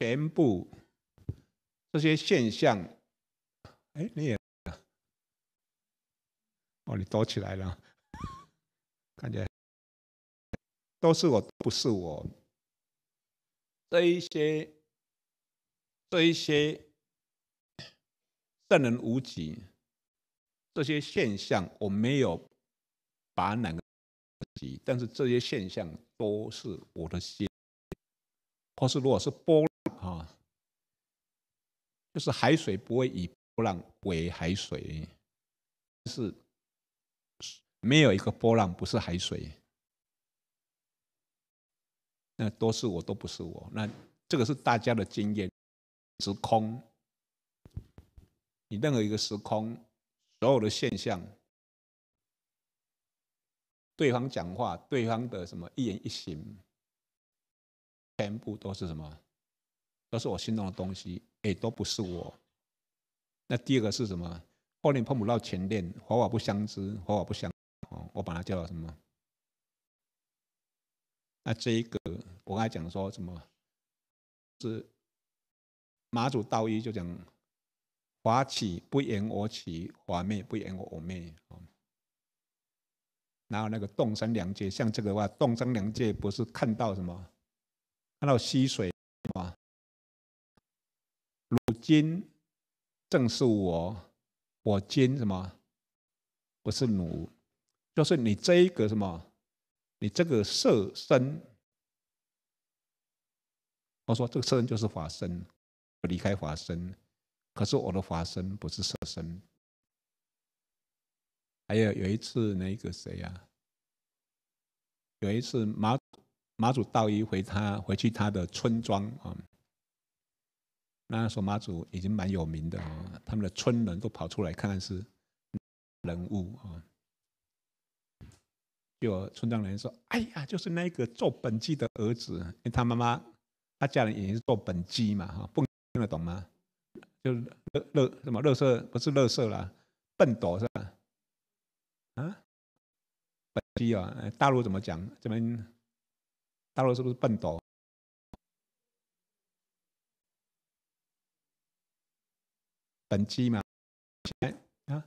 全部这些现象，哎，你也哦，你躲起来了，[laughs] 看见？都是我，不是我。这一些，这一些圣人无极，这些现象我没有把哪个但是这些现象都是我的心。或是如果是波啊，就是海水不会以波浪为海水，是没有一个波浪不是海水。那都是我，都不是我。那这个是大家的经验，时空，你任何一个时空，所有的现象，对方讲话，对方的什么一言一行，全部都是什么，都是我心中的东西，也都不是我。那第二个是什么？后念碰不到前念，佛法不相知，佛法不相。哦，我把它叫做什么？那这一个我刚才讲说什么？是马祖道一就讲：华起不言我起，华灭不言我灭。然后那个洞山两界，像这个话，洞山两界不是看到什么？看到溪水，吗？如今正是我，我今什么？不是奴，就是你这一个什么？你这个色身，我说这个色身就是法身，离开法身，可是我的法身不是色身。还有有一次，那个谁啊？有一次马马祖道一回，他回去他的村庄啊，那时候马祖已经蛮有名的啊，他们的村人都跑出来看看是人物啊。有村庄人说：“哎呀，就是那个做本鸡的儿子，因他妈妈、他家人也是做本鸡嘛，哈，不听得懂吗？就乐乐什么乐色，不是乐色啦，笨多是吧？啊，本鸡啊，大陆怎么讲？这边大陆是不是笨多？本鸡嘛，啊，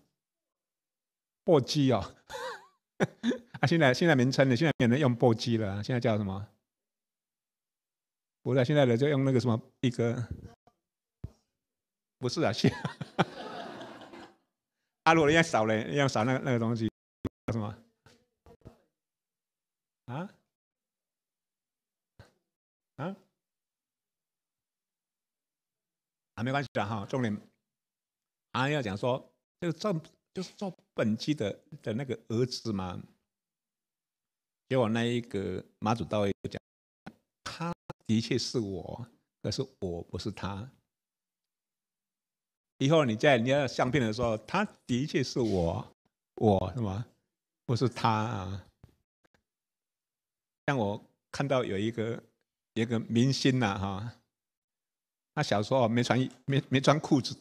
簸箕啊。”啊，现在现在名称呢？现在变能用簸击了，现在叫什么？不是，现在的就用那个什么一个，不是啊，是。[laughs] 啊，如果要少了要扫那个那个东西叫什么？啊？啊？啊，没关系的哈，重点啊要讲说，这个做就是做本期的的那个儿子嘛。结果那一个马祖道一讲，他的确是我，可是我不是他。以后你在人家相片的时候，他的确是我，我是吗？不是他。啊。像我看到有一个一个明星呐，哈，他小时候没穿没没穿裤子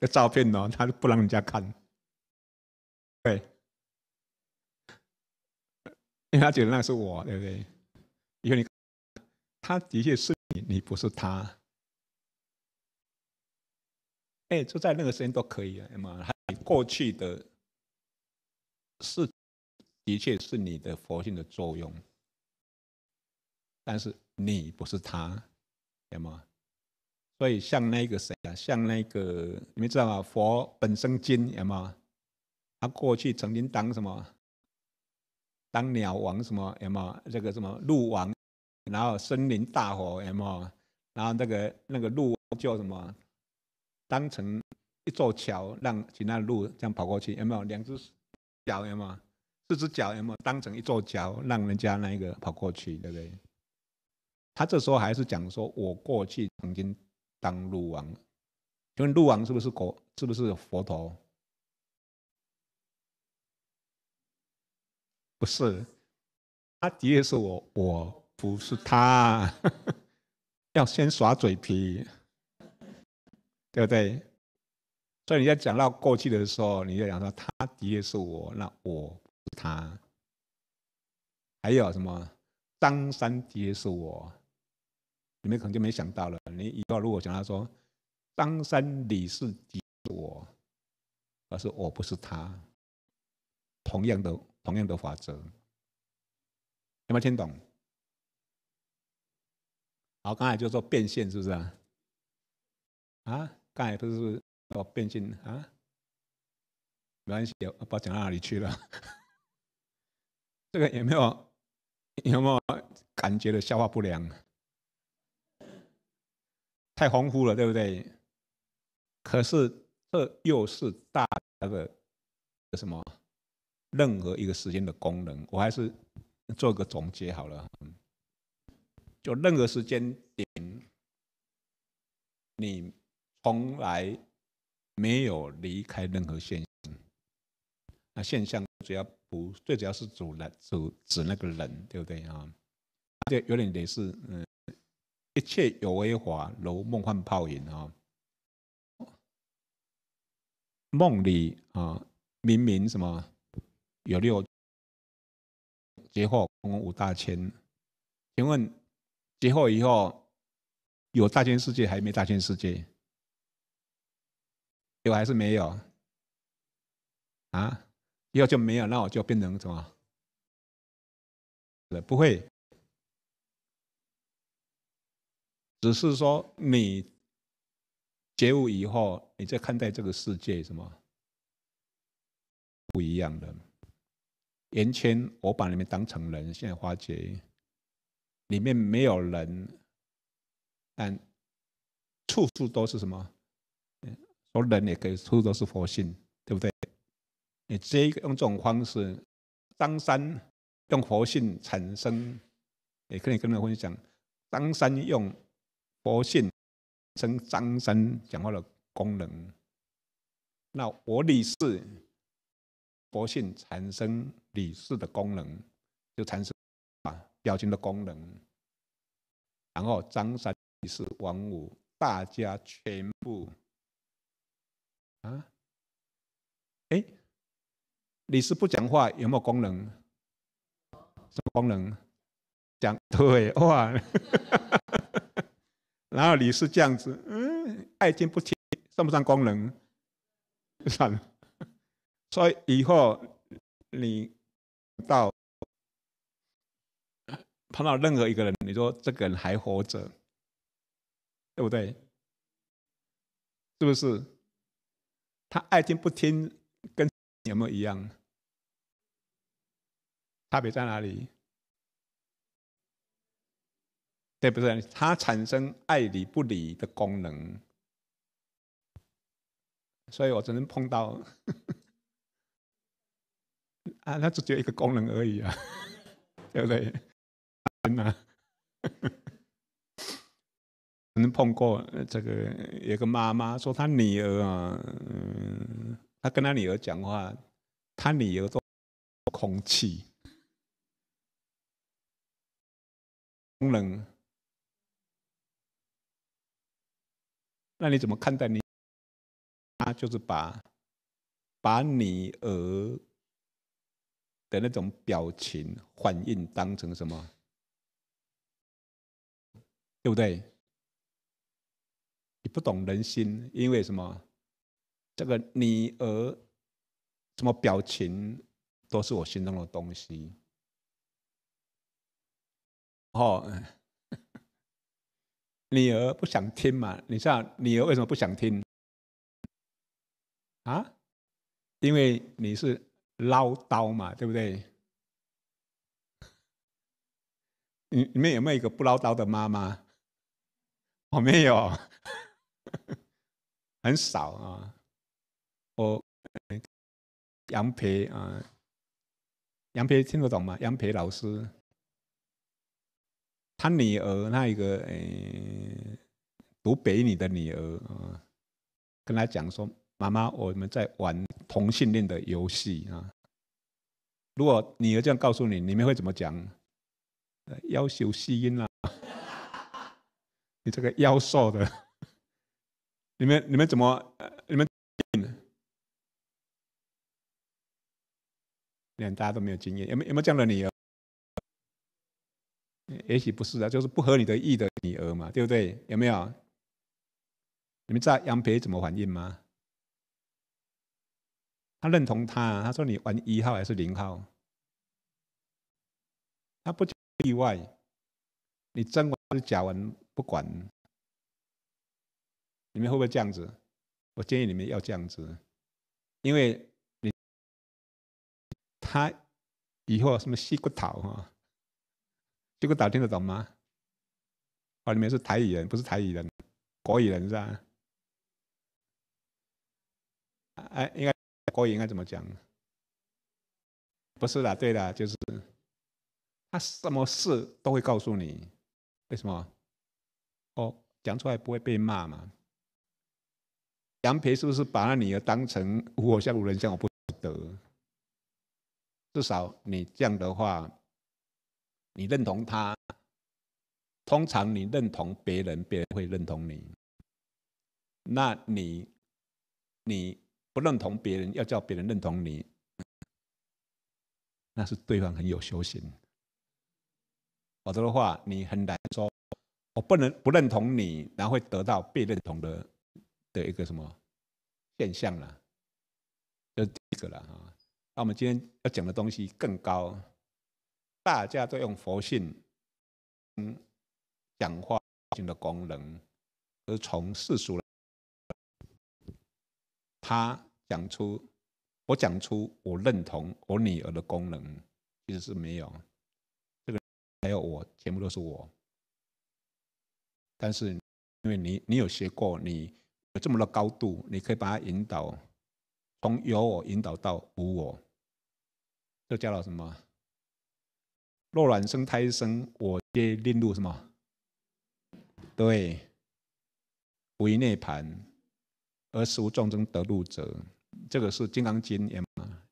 的照片哦，他不让人家看。对。因为他觉得那是我，对不对？因为你，他的确是你，你不是他。哎，就在那个时间都可以啊！哎他过去的，是的确，是你的佛性的作用。但是你不是他，对吗？所以像那个谁啊，像那个，你们知道吗？佛本身经，哎妈，他过去曾经当什么？当鸟王什么？M 这个什么鹿王，然后森林大火 M，然后那个那个鹿叫什么？当成一座桥让其他鹿这样跑过去，有没有两只脚 M，四只脚 M，当成一座桥让人家那个跑过去，对不对？他这时候还是讲说，我过去曾经当鹿王，就鹿王是不是国？是不是佛头？不是，他爹是我，我不是他，[laughs] 要先耍嘴皮，对不对？所以你要讲到过去的时候，你就讲说他爹是我，那我不他。还有什么张三爹是我，你们可能就没想到了。你以后如果讲到说张三李四爹是我，而是我不是他，同样的。同样的法则，有没有听懂？好，刚才就说变现，是不是啊？啊，刚才不是说变现啊，没关系，我不讲到哪里去了。[laughs] 这个有没有有没有感觉的消化不良？太丰富了，对不对？可是这又是大的什么？任何一个时间的功能，我还是做个总结好了。就任何时间点，你从来没有离开任何现象。那现象主要不，最主要是主人主指那个人，对不对啊？就有点类似，嗯，一切有为法，如梦幻泡影啊。梦里啊，明明什么？有六劫后，共五大千。请问劫后以后有大千世界还没大千世界？有还是没有？啊？后就没有，那我就变成什么？不会，只是说你觉悟以后，你在看待这个世界什么不一样的？圆圈，我把你们当成人。现在发觉里面没有人，但处处都是什么？说人也可以，处处都是佛性，对不对？你这用这种方式，张三用佛性产生，也可以跟人分享。张三用佛性生张三讲话的功能，那我李四。佛性产生理事的功能，就产生啊表情的功能。然后张三、李四、王五，大家全部啊，哎，李四不讲话有没有功能？什么功能？讲对话。[laughs] 然后李四这样子，嗯，爱听不听，算不算功能？算了。所以以后你到碰到任何一个人，你说这个人还活着，对不对？是不是？他爱听不听，跟有没有一样？差别在哪里？对不对？他产生爱理不理的功能，所以我只能碰到。啊，那只是一个功能而已啊，对不对？[laughs] 啊，哪？呵可能碰过这个，有个妈妈说她女儿啊，嗯，她跟她女儿讲话，她女儿做空气功能，那你怎么看待你？他就是把，把女儿。的那种表情反应当成什么？对不对？你不懂人心，因为什么？这个女儿什么表情都是我心中的东西。哦，女 [laughs] 儿不想听嘛？你知道女儿为什么不想听？啊？因为你是。唠叨嘛，对不对？你你们有没有一个不唠叨的妈妈？我没有，[laughs] 很少啊。我杨培啊，杨培听得懂吗？杨培老师，他女儿那一个，哎，读北理的女儿啊，跟他讲说。妈妈，我们在玩同性恋的游戏啊！如果女儿这样告诉你，你们会怎么讲？要求吸音啦，你这个妖兽的，你们你们怎么你们病连大家都没有经验，有没有没有这样的女儿？也许不是啊，就是不合你的意的女儿嘛，对不对？有没有？你们知道杨培怎么反应吗？他认同他，他说你玩一号还是零号？他不意外，你真玩还是假玩，不管。你们会不会这样子？我建议你们要这样子，因为你他以后什么西瓜头啊？吸骨头听得懂吗？哦，你们是台语人，不是台语人，国语人是吧？哎，应该。郭爷应该怎么讲？不是的，对的，就是他什么事都会告诉你。为什么？哦，讲出来不会被骂吗？杨培是不是把女儿当成无我相、无人相，我不得。至少你这样的话，你认同他，通常你认同别人，别人会认同你。那你，你。不认同别人，要叫别人认同你，[laughs] 那是对方很有修行。否则的话，你很难说，我不能不认同你，然后会得到被认同的的一个什么现象了。是第一个了啊。那我们今天要讲的东西更高，大家都用佛性，嗯，讲话性的功能，而从世俗。他讲出，我讲出，我认同我女儿的功能，其实是没有这个，还有我，全部都是我。但是，因为你你有学过，你有这么多高度，你可以把它引导，从有我引导到无我，这叫了什么？若卵生胎生，我皆令入什么？对，为涅盘。而无众生得入者，这个是《金刚经》也嘛？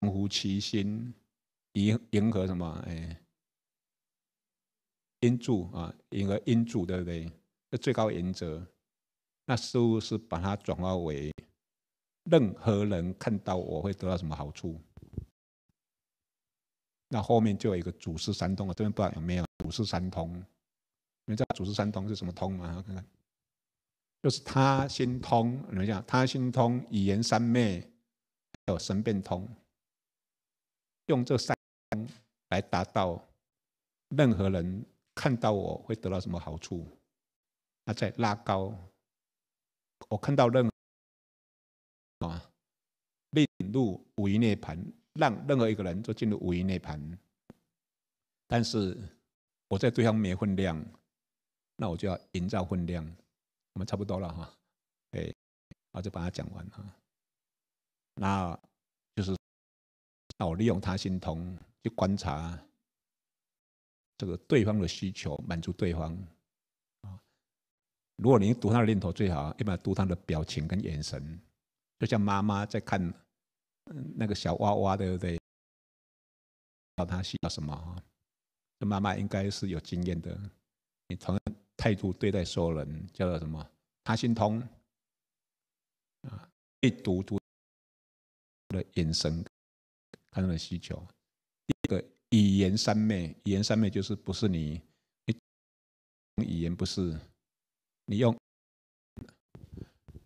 乎其心，迎迎合什么？哎，因住啊，迎合因住，对不对？这最高原则。那事物是把它转化为任何人看到我会得到什么好处？那后面就有一个主事三通啊，这边不知道有没有主事三通？你知道主事三通是什么通我看看。就是他心通，你们讲他心通，语言三昧有神变通，用这三通来达到任何人看到我会得到什么好处，那再拉高。我看到任何啊，引入五蕴内盘，让任何一个人都进入五蕴内盘。但是我在对方没分量，那我就要营造分量。我们差不多了哈，哎，我就把它讲完哈。那，就是，那我利用他心通去观察这个对方的需求，满足对方如果你读他的念头最好，一要读他的表情跟眼神，就像妈妈在看那个小娃娃，对不对？要他需要什么妈妈应该是有经验的，你同。态度对待所有人叫做什么？他心通啊，一读读的眼神看到的需求。一个语言三昧，语言三昧就是不是你用语言，不是你用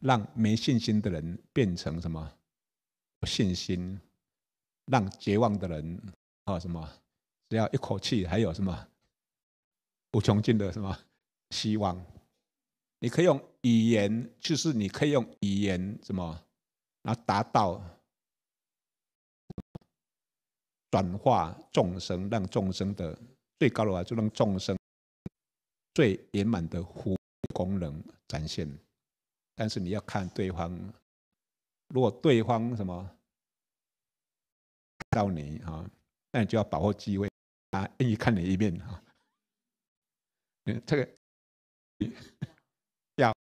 让没信心的人变成什么信心，让绝望的人啊什么，只要一口气，还有什么无穷尽的什么。希望你可以用语言，就是你可以用语言什么来达到转化众生，让众生的最高的话，就让众生最圆满的福功能展现。但是你要看对方，如果对方什么到你啊，那你就要把握机会，啊，愿意看你一面啊，这个。[laughs] 要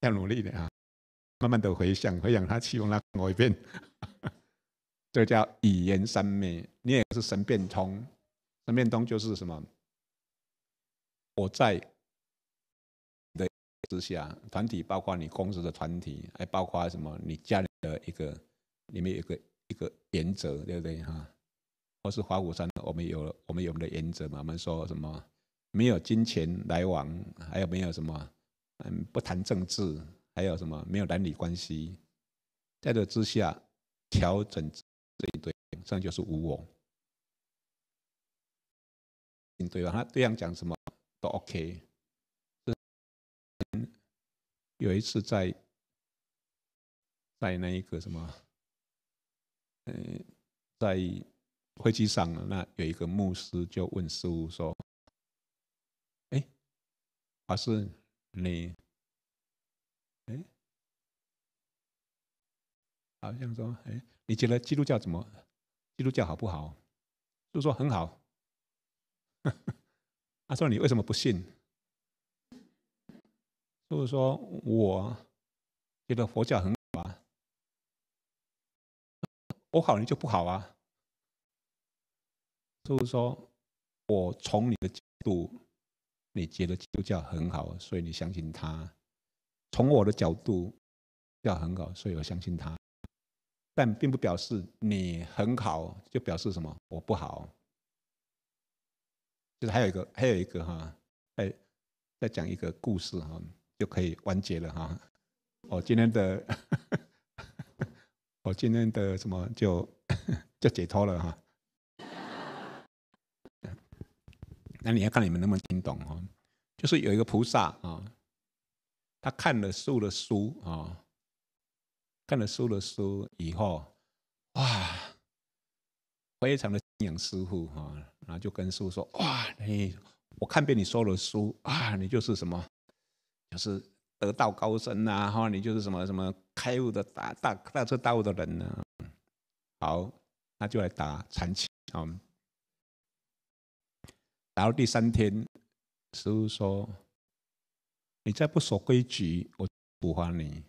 要努力的啊！慢慢的回想，回想他气用他我一遍，[laughs] 这叫语言三昧。你也是神变通，神变通就是什么？我在的之下，团体包括你公司的团体，还包括什么？你家里的一个里面有个一个原则，对不对哈？或是花果山，我们有我们有我们的原则嘛？我们说什么？没有金钱来往，还有没有什么？嗯，不谈政治，还有什么？没有男女关系。在这之下，调整这一对，上就是无我。对吧？他对象讲什么都 OK。有一次在，在那一个什么，呃，在飞机上，那有一个牧师就问师傅说。而是你，哎，好像说，哎，你觉得基督教怎么？基督教好不好？就说很好。他 [laughs] 说你为什么不信？就是说我觉得佛教很好啊，我好你就不好啊？就是说我从你的角度。你觉得基督教很好，所以你相信他。从我的角度，教很好，所以我相信他。但并不表示你很好，就表示什么？我不好。就是还有一个，还有一个哈，哎，再讲一个故事哈，就可以完结了哈。我今天的，[laughs] 我今天的什么就就解脱了哈。那你要看你们能不能听懂哦。就是有一个菩萨啊，他看了书的书啊，看了书的书以后，哇，非常的敬仰师傅啊，然后就跟傅说：哇，你我看遍你说的书啊，你就是什么，就是得道高僧呐，然后你就是什么什么开悟的大大大彻大悟的人呢。好，他就来打禅七啊。然后第三天，师傅说：“你再不守规矩，我处罚你。”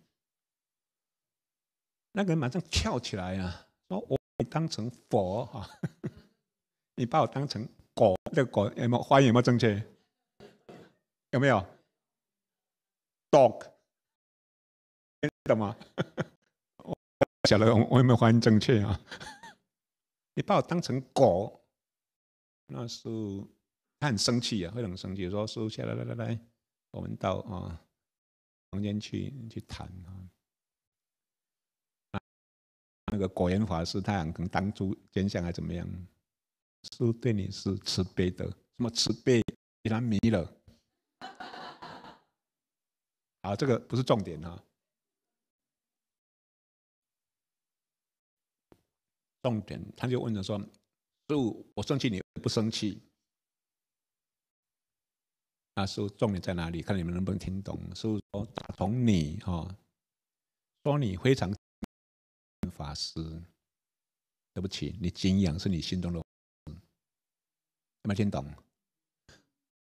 那个人马上跳起来啊，说：“我被当成佛啊！[laughs] 你把我当成狗，这个狗有没有发音有没有正确？有没有？dog？懂吗？小龙，我有没有发音正确啊？[laughs] 你把我当成狗，那是。”很生气啊，非常生气，说：“叔，下来来来来，我们到啊房间去去谈啊。”那个果园法师他可跟当初真相还怎么样？叔对你是慈悲的，什么慈悲？你他迷了！啊，这个不是重点啊，重点他就问着说：“傅，我生气你不生气？”那是重点在哪里？看你们能不能听懂。师傅说，打从你哈，说你非常法师，对不起，你景仰是你心中的，有没有听懂？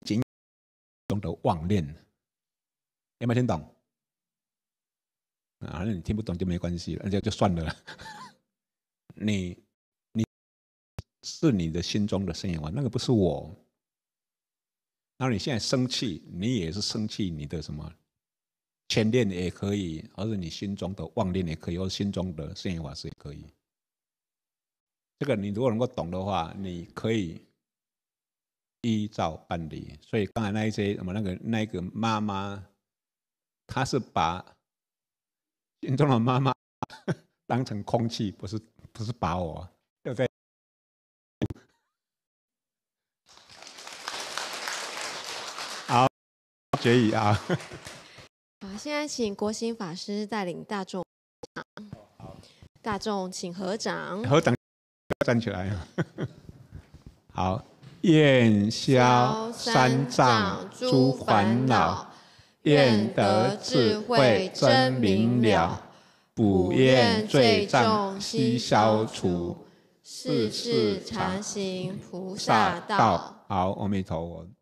景中的妄念，有没有听懂？啊，那你听不懂就没关系，了，那就就算了。[laughs] 你你是你的心中的圣眼王，那个不是我。那你现在生气，你也是生气你的什么前念也可以，或者你心中的妄念也可以，或者心中的善因法是可以。这个你如果能够懂的话，你可以依照办理。所以刚才那一些什么那个那个妈妈，她是把心中的妈妈 [laughs] 当成空气，不是不是把我。决议啊！好，现在请国兴法师带领大众，大众请合掌。合掌，站起来好，愿消三藏诸烦恼，愿得智慧真明了，不念罪重悉消除，世是常行菩萨道。好，阿弥陀佛。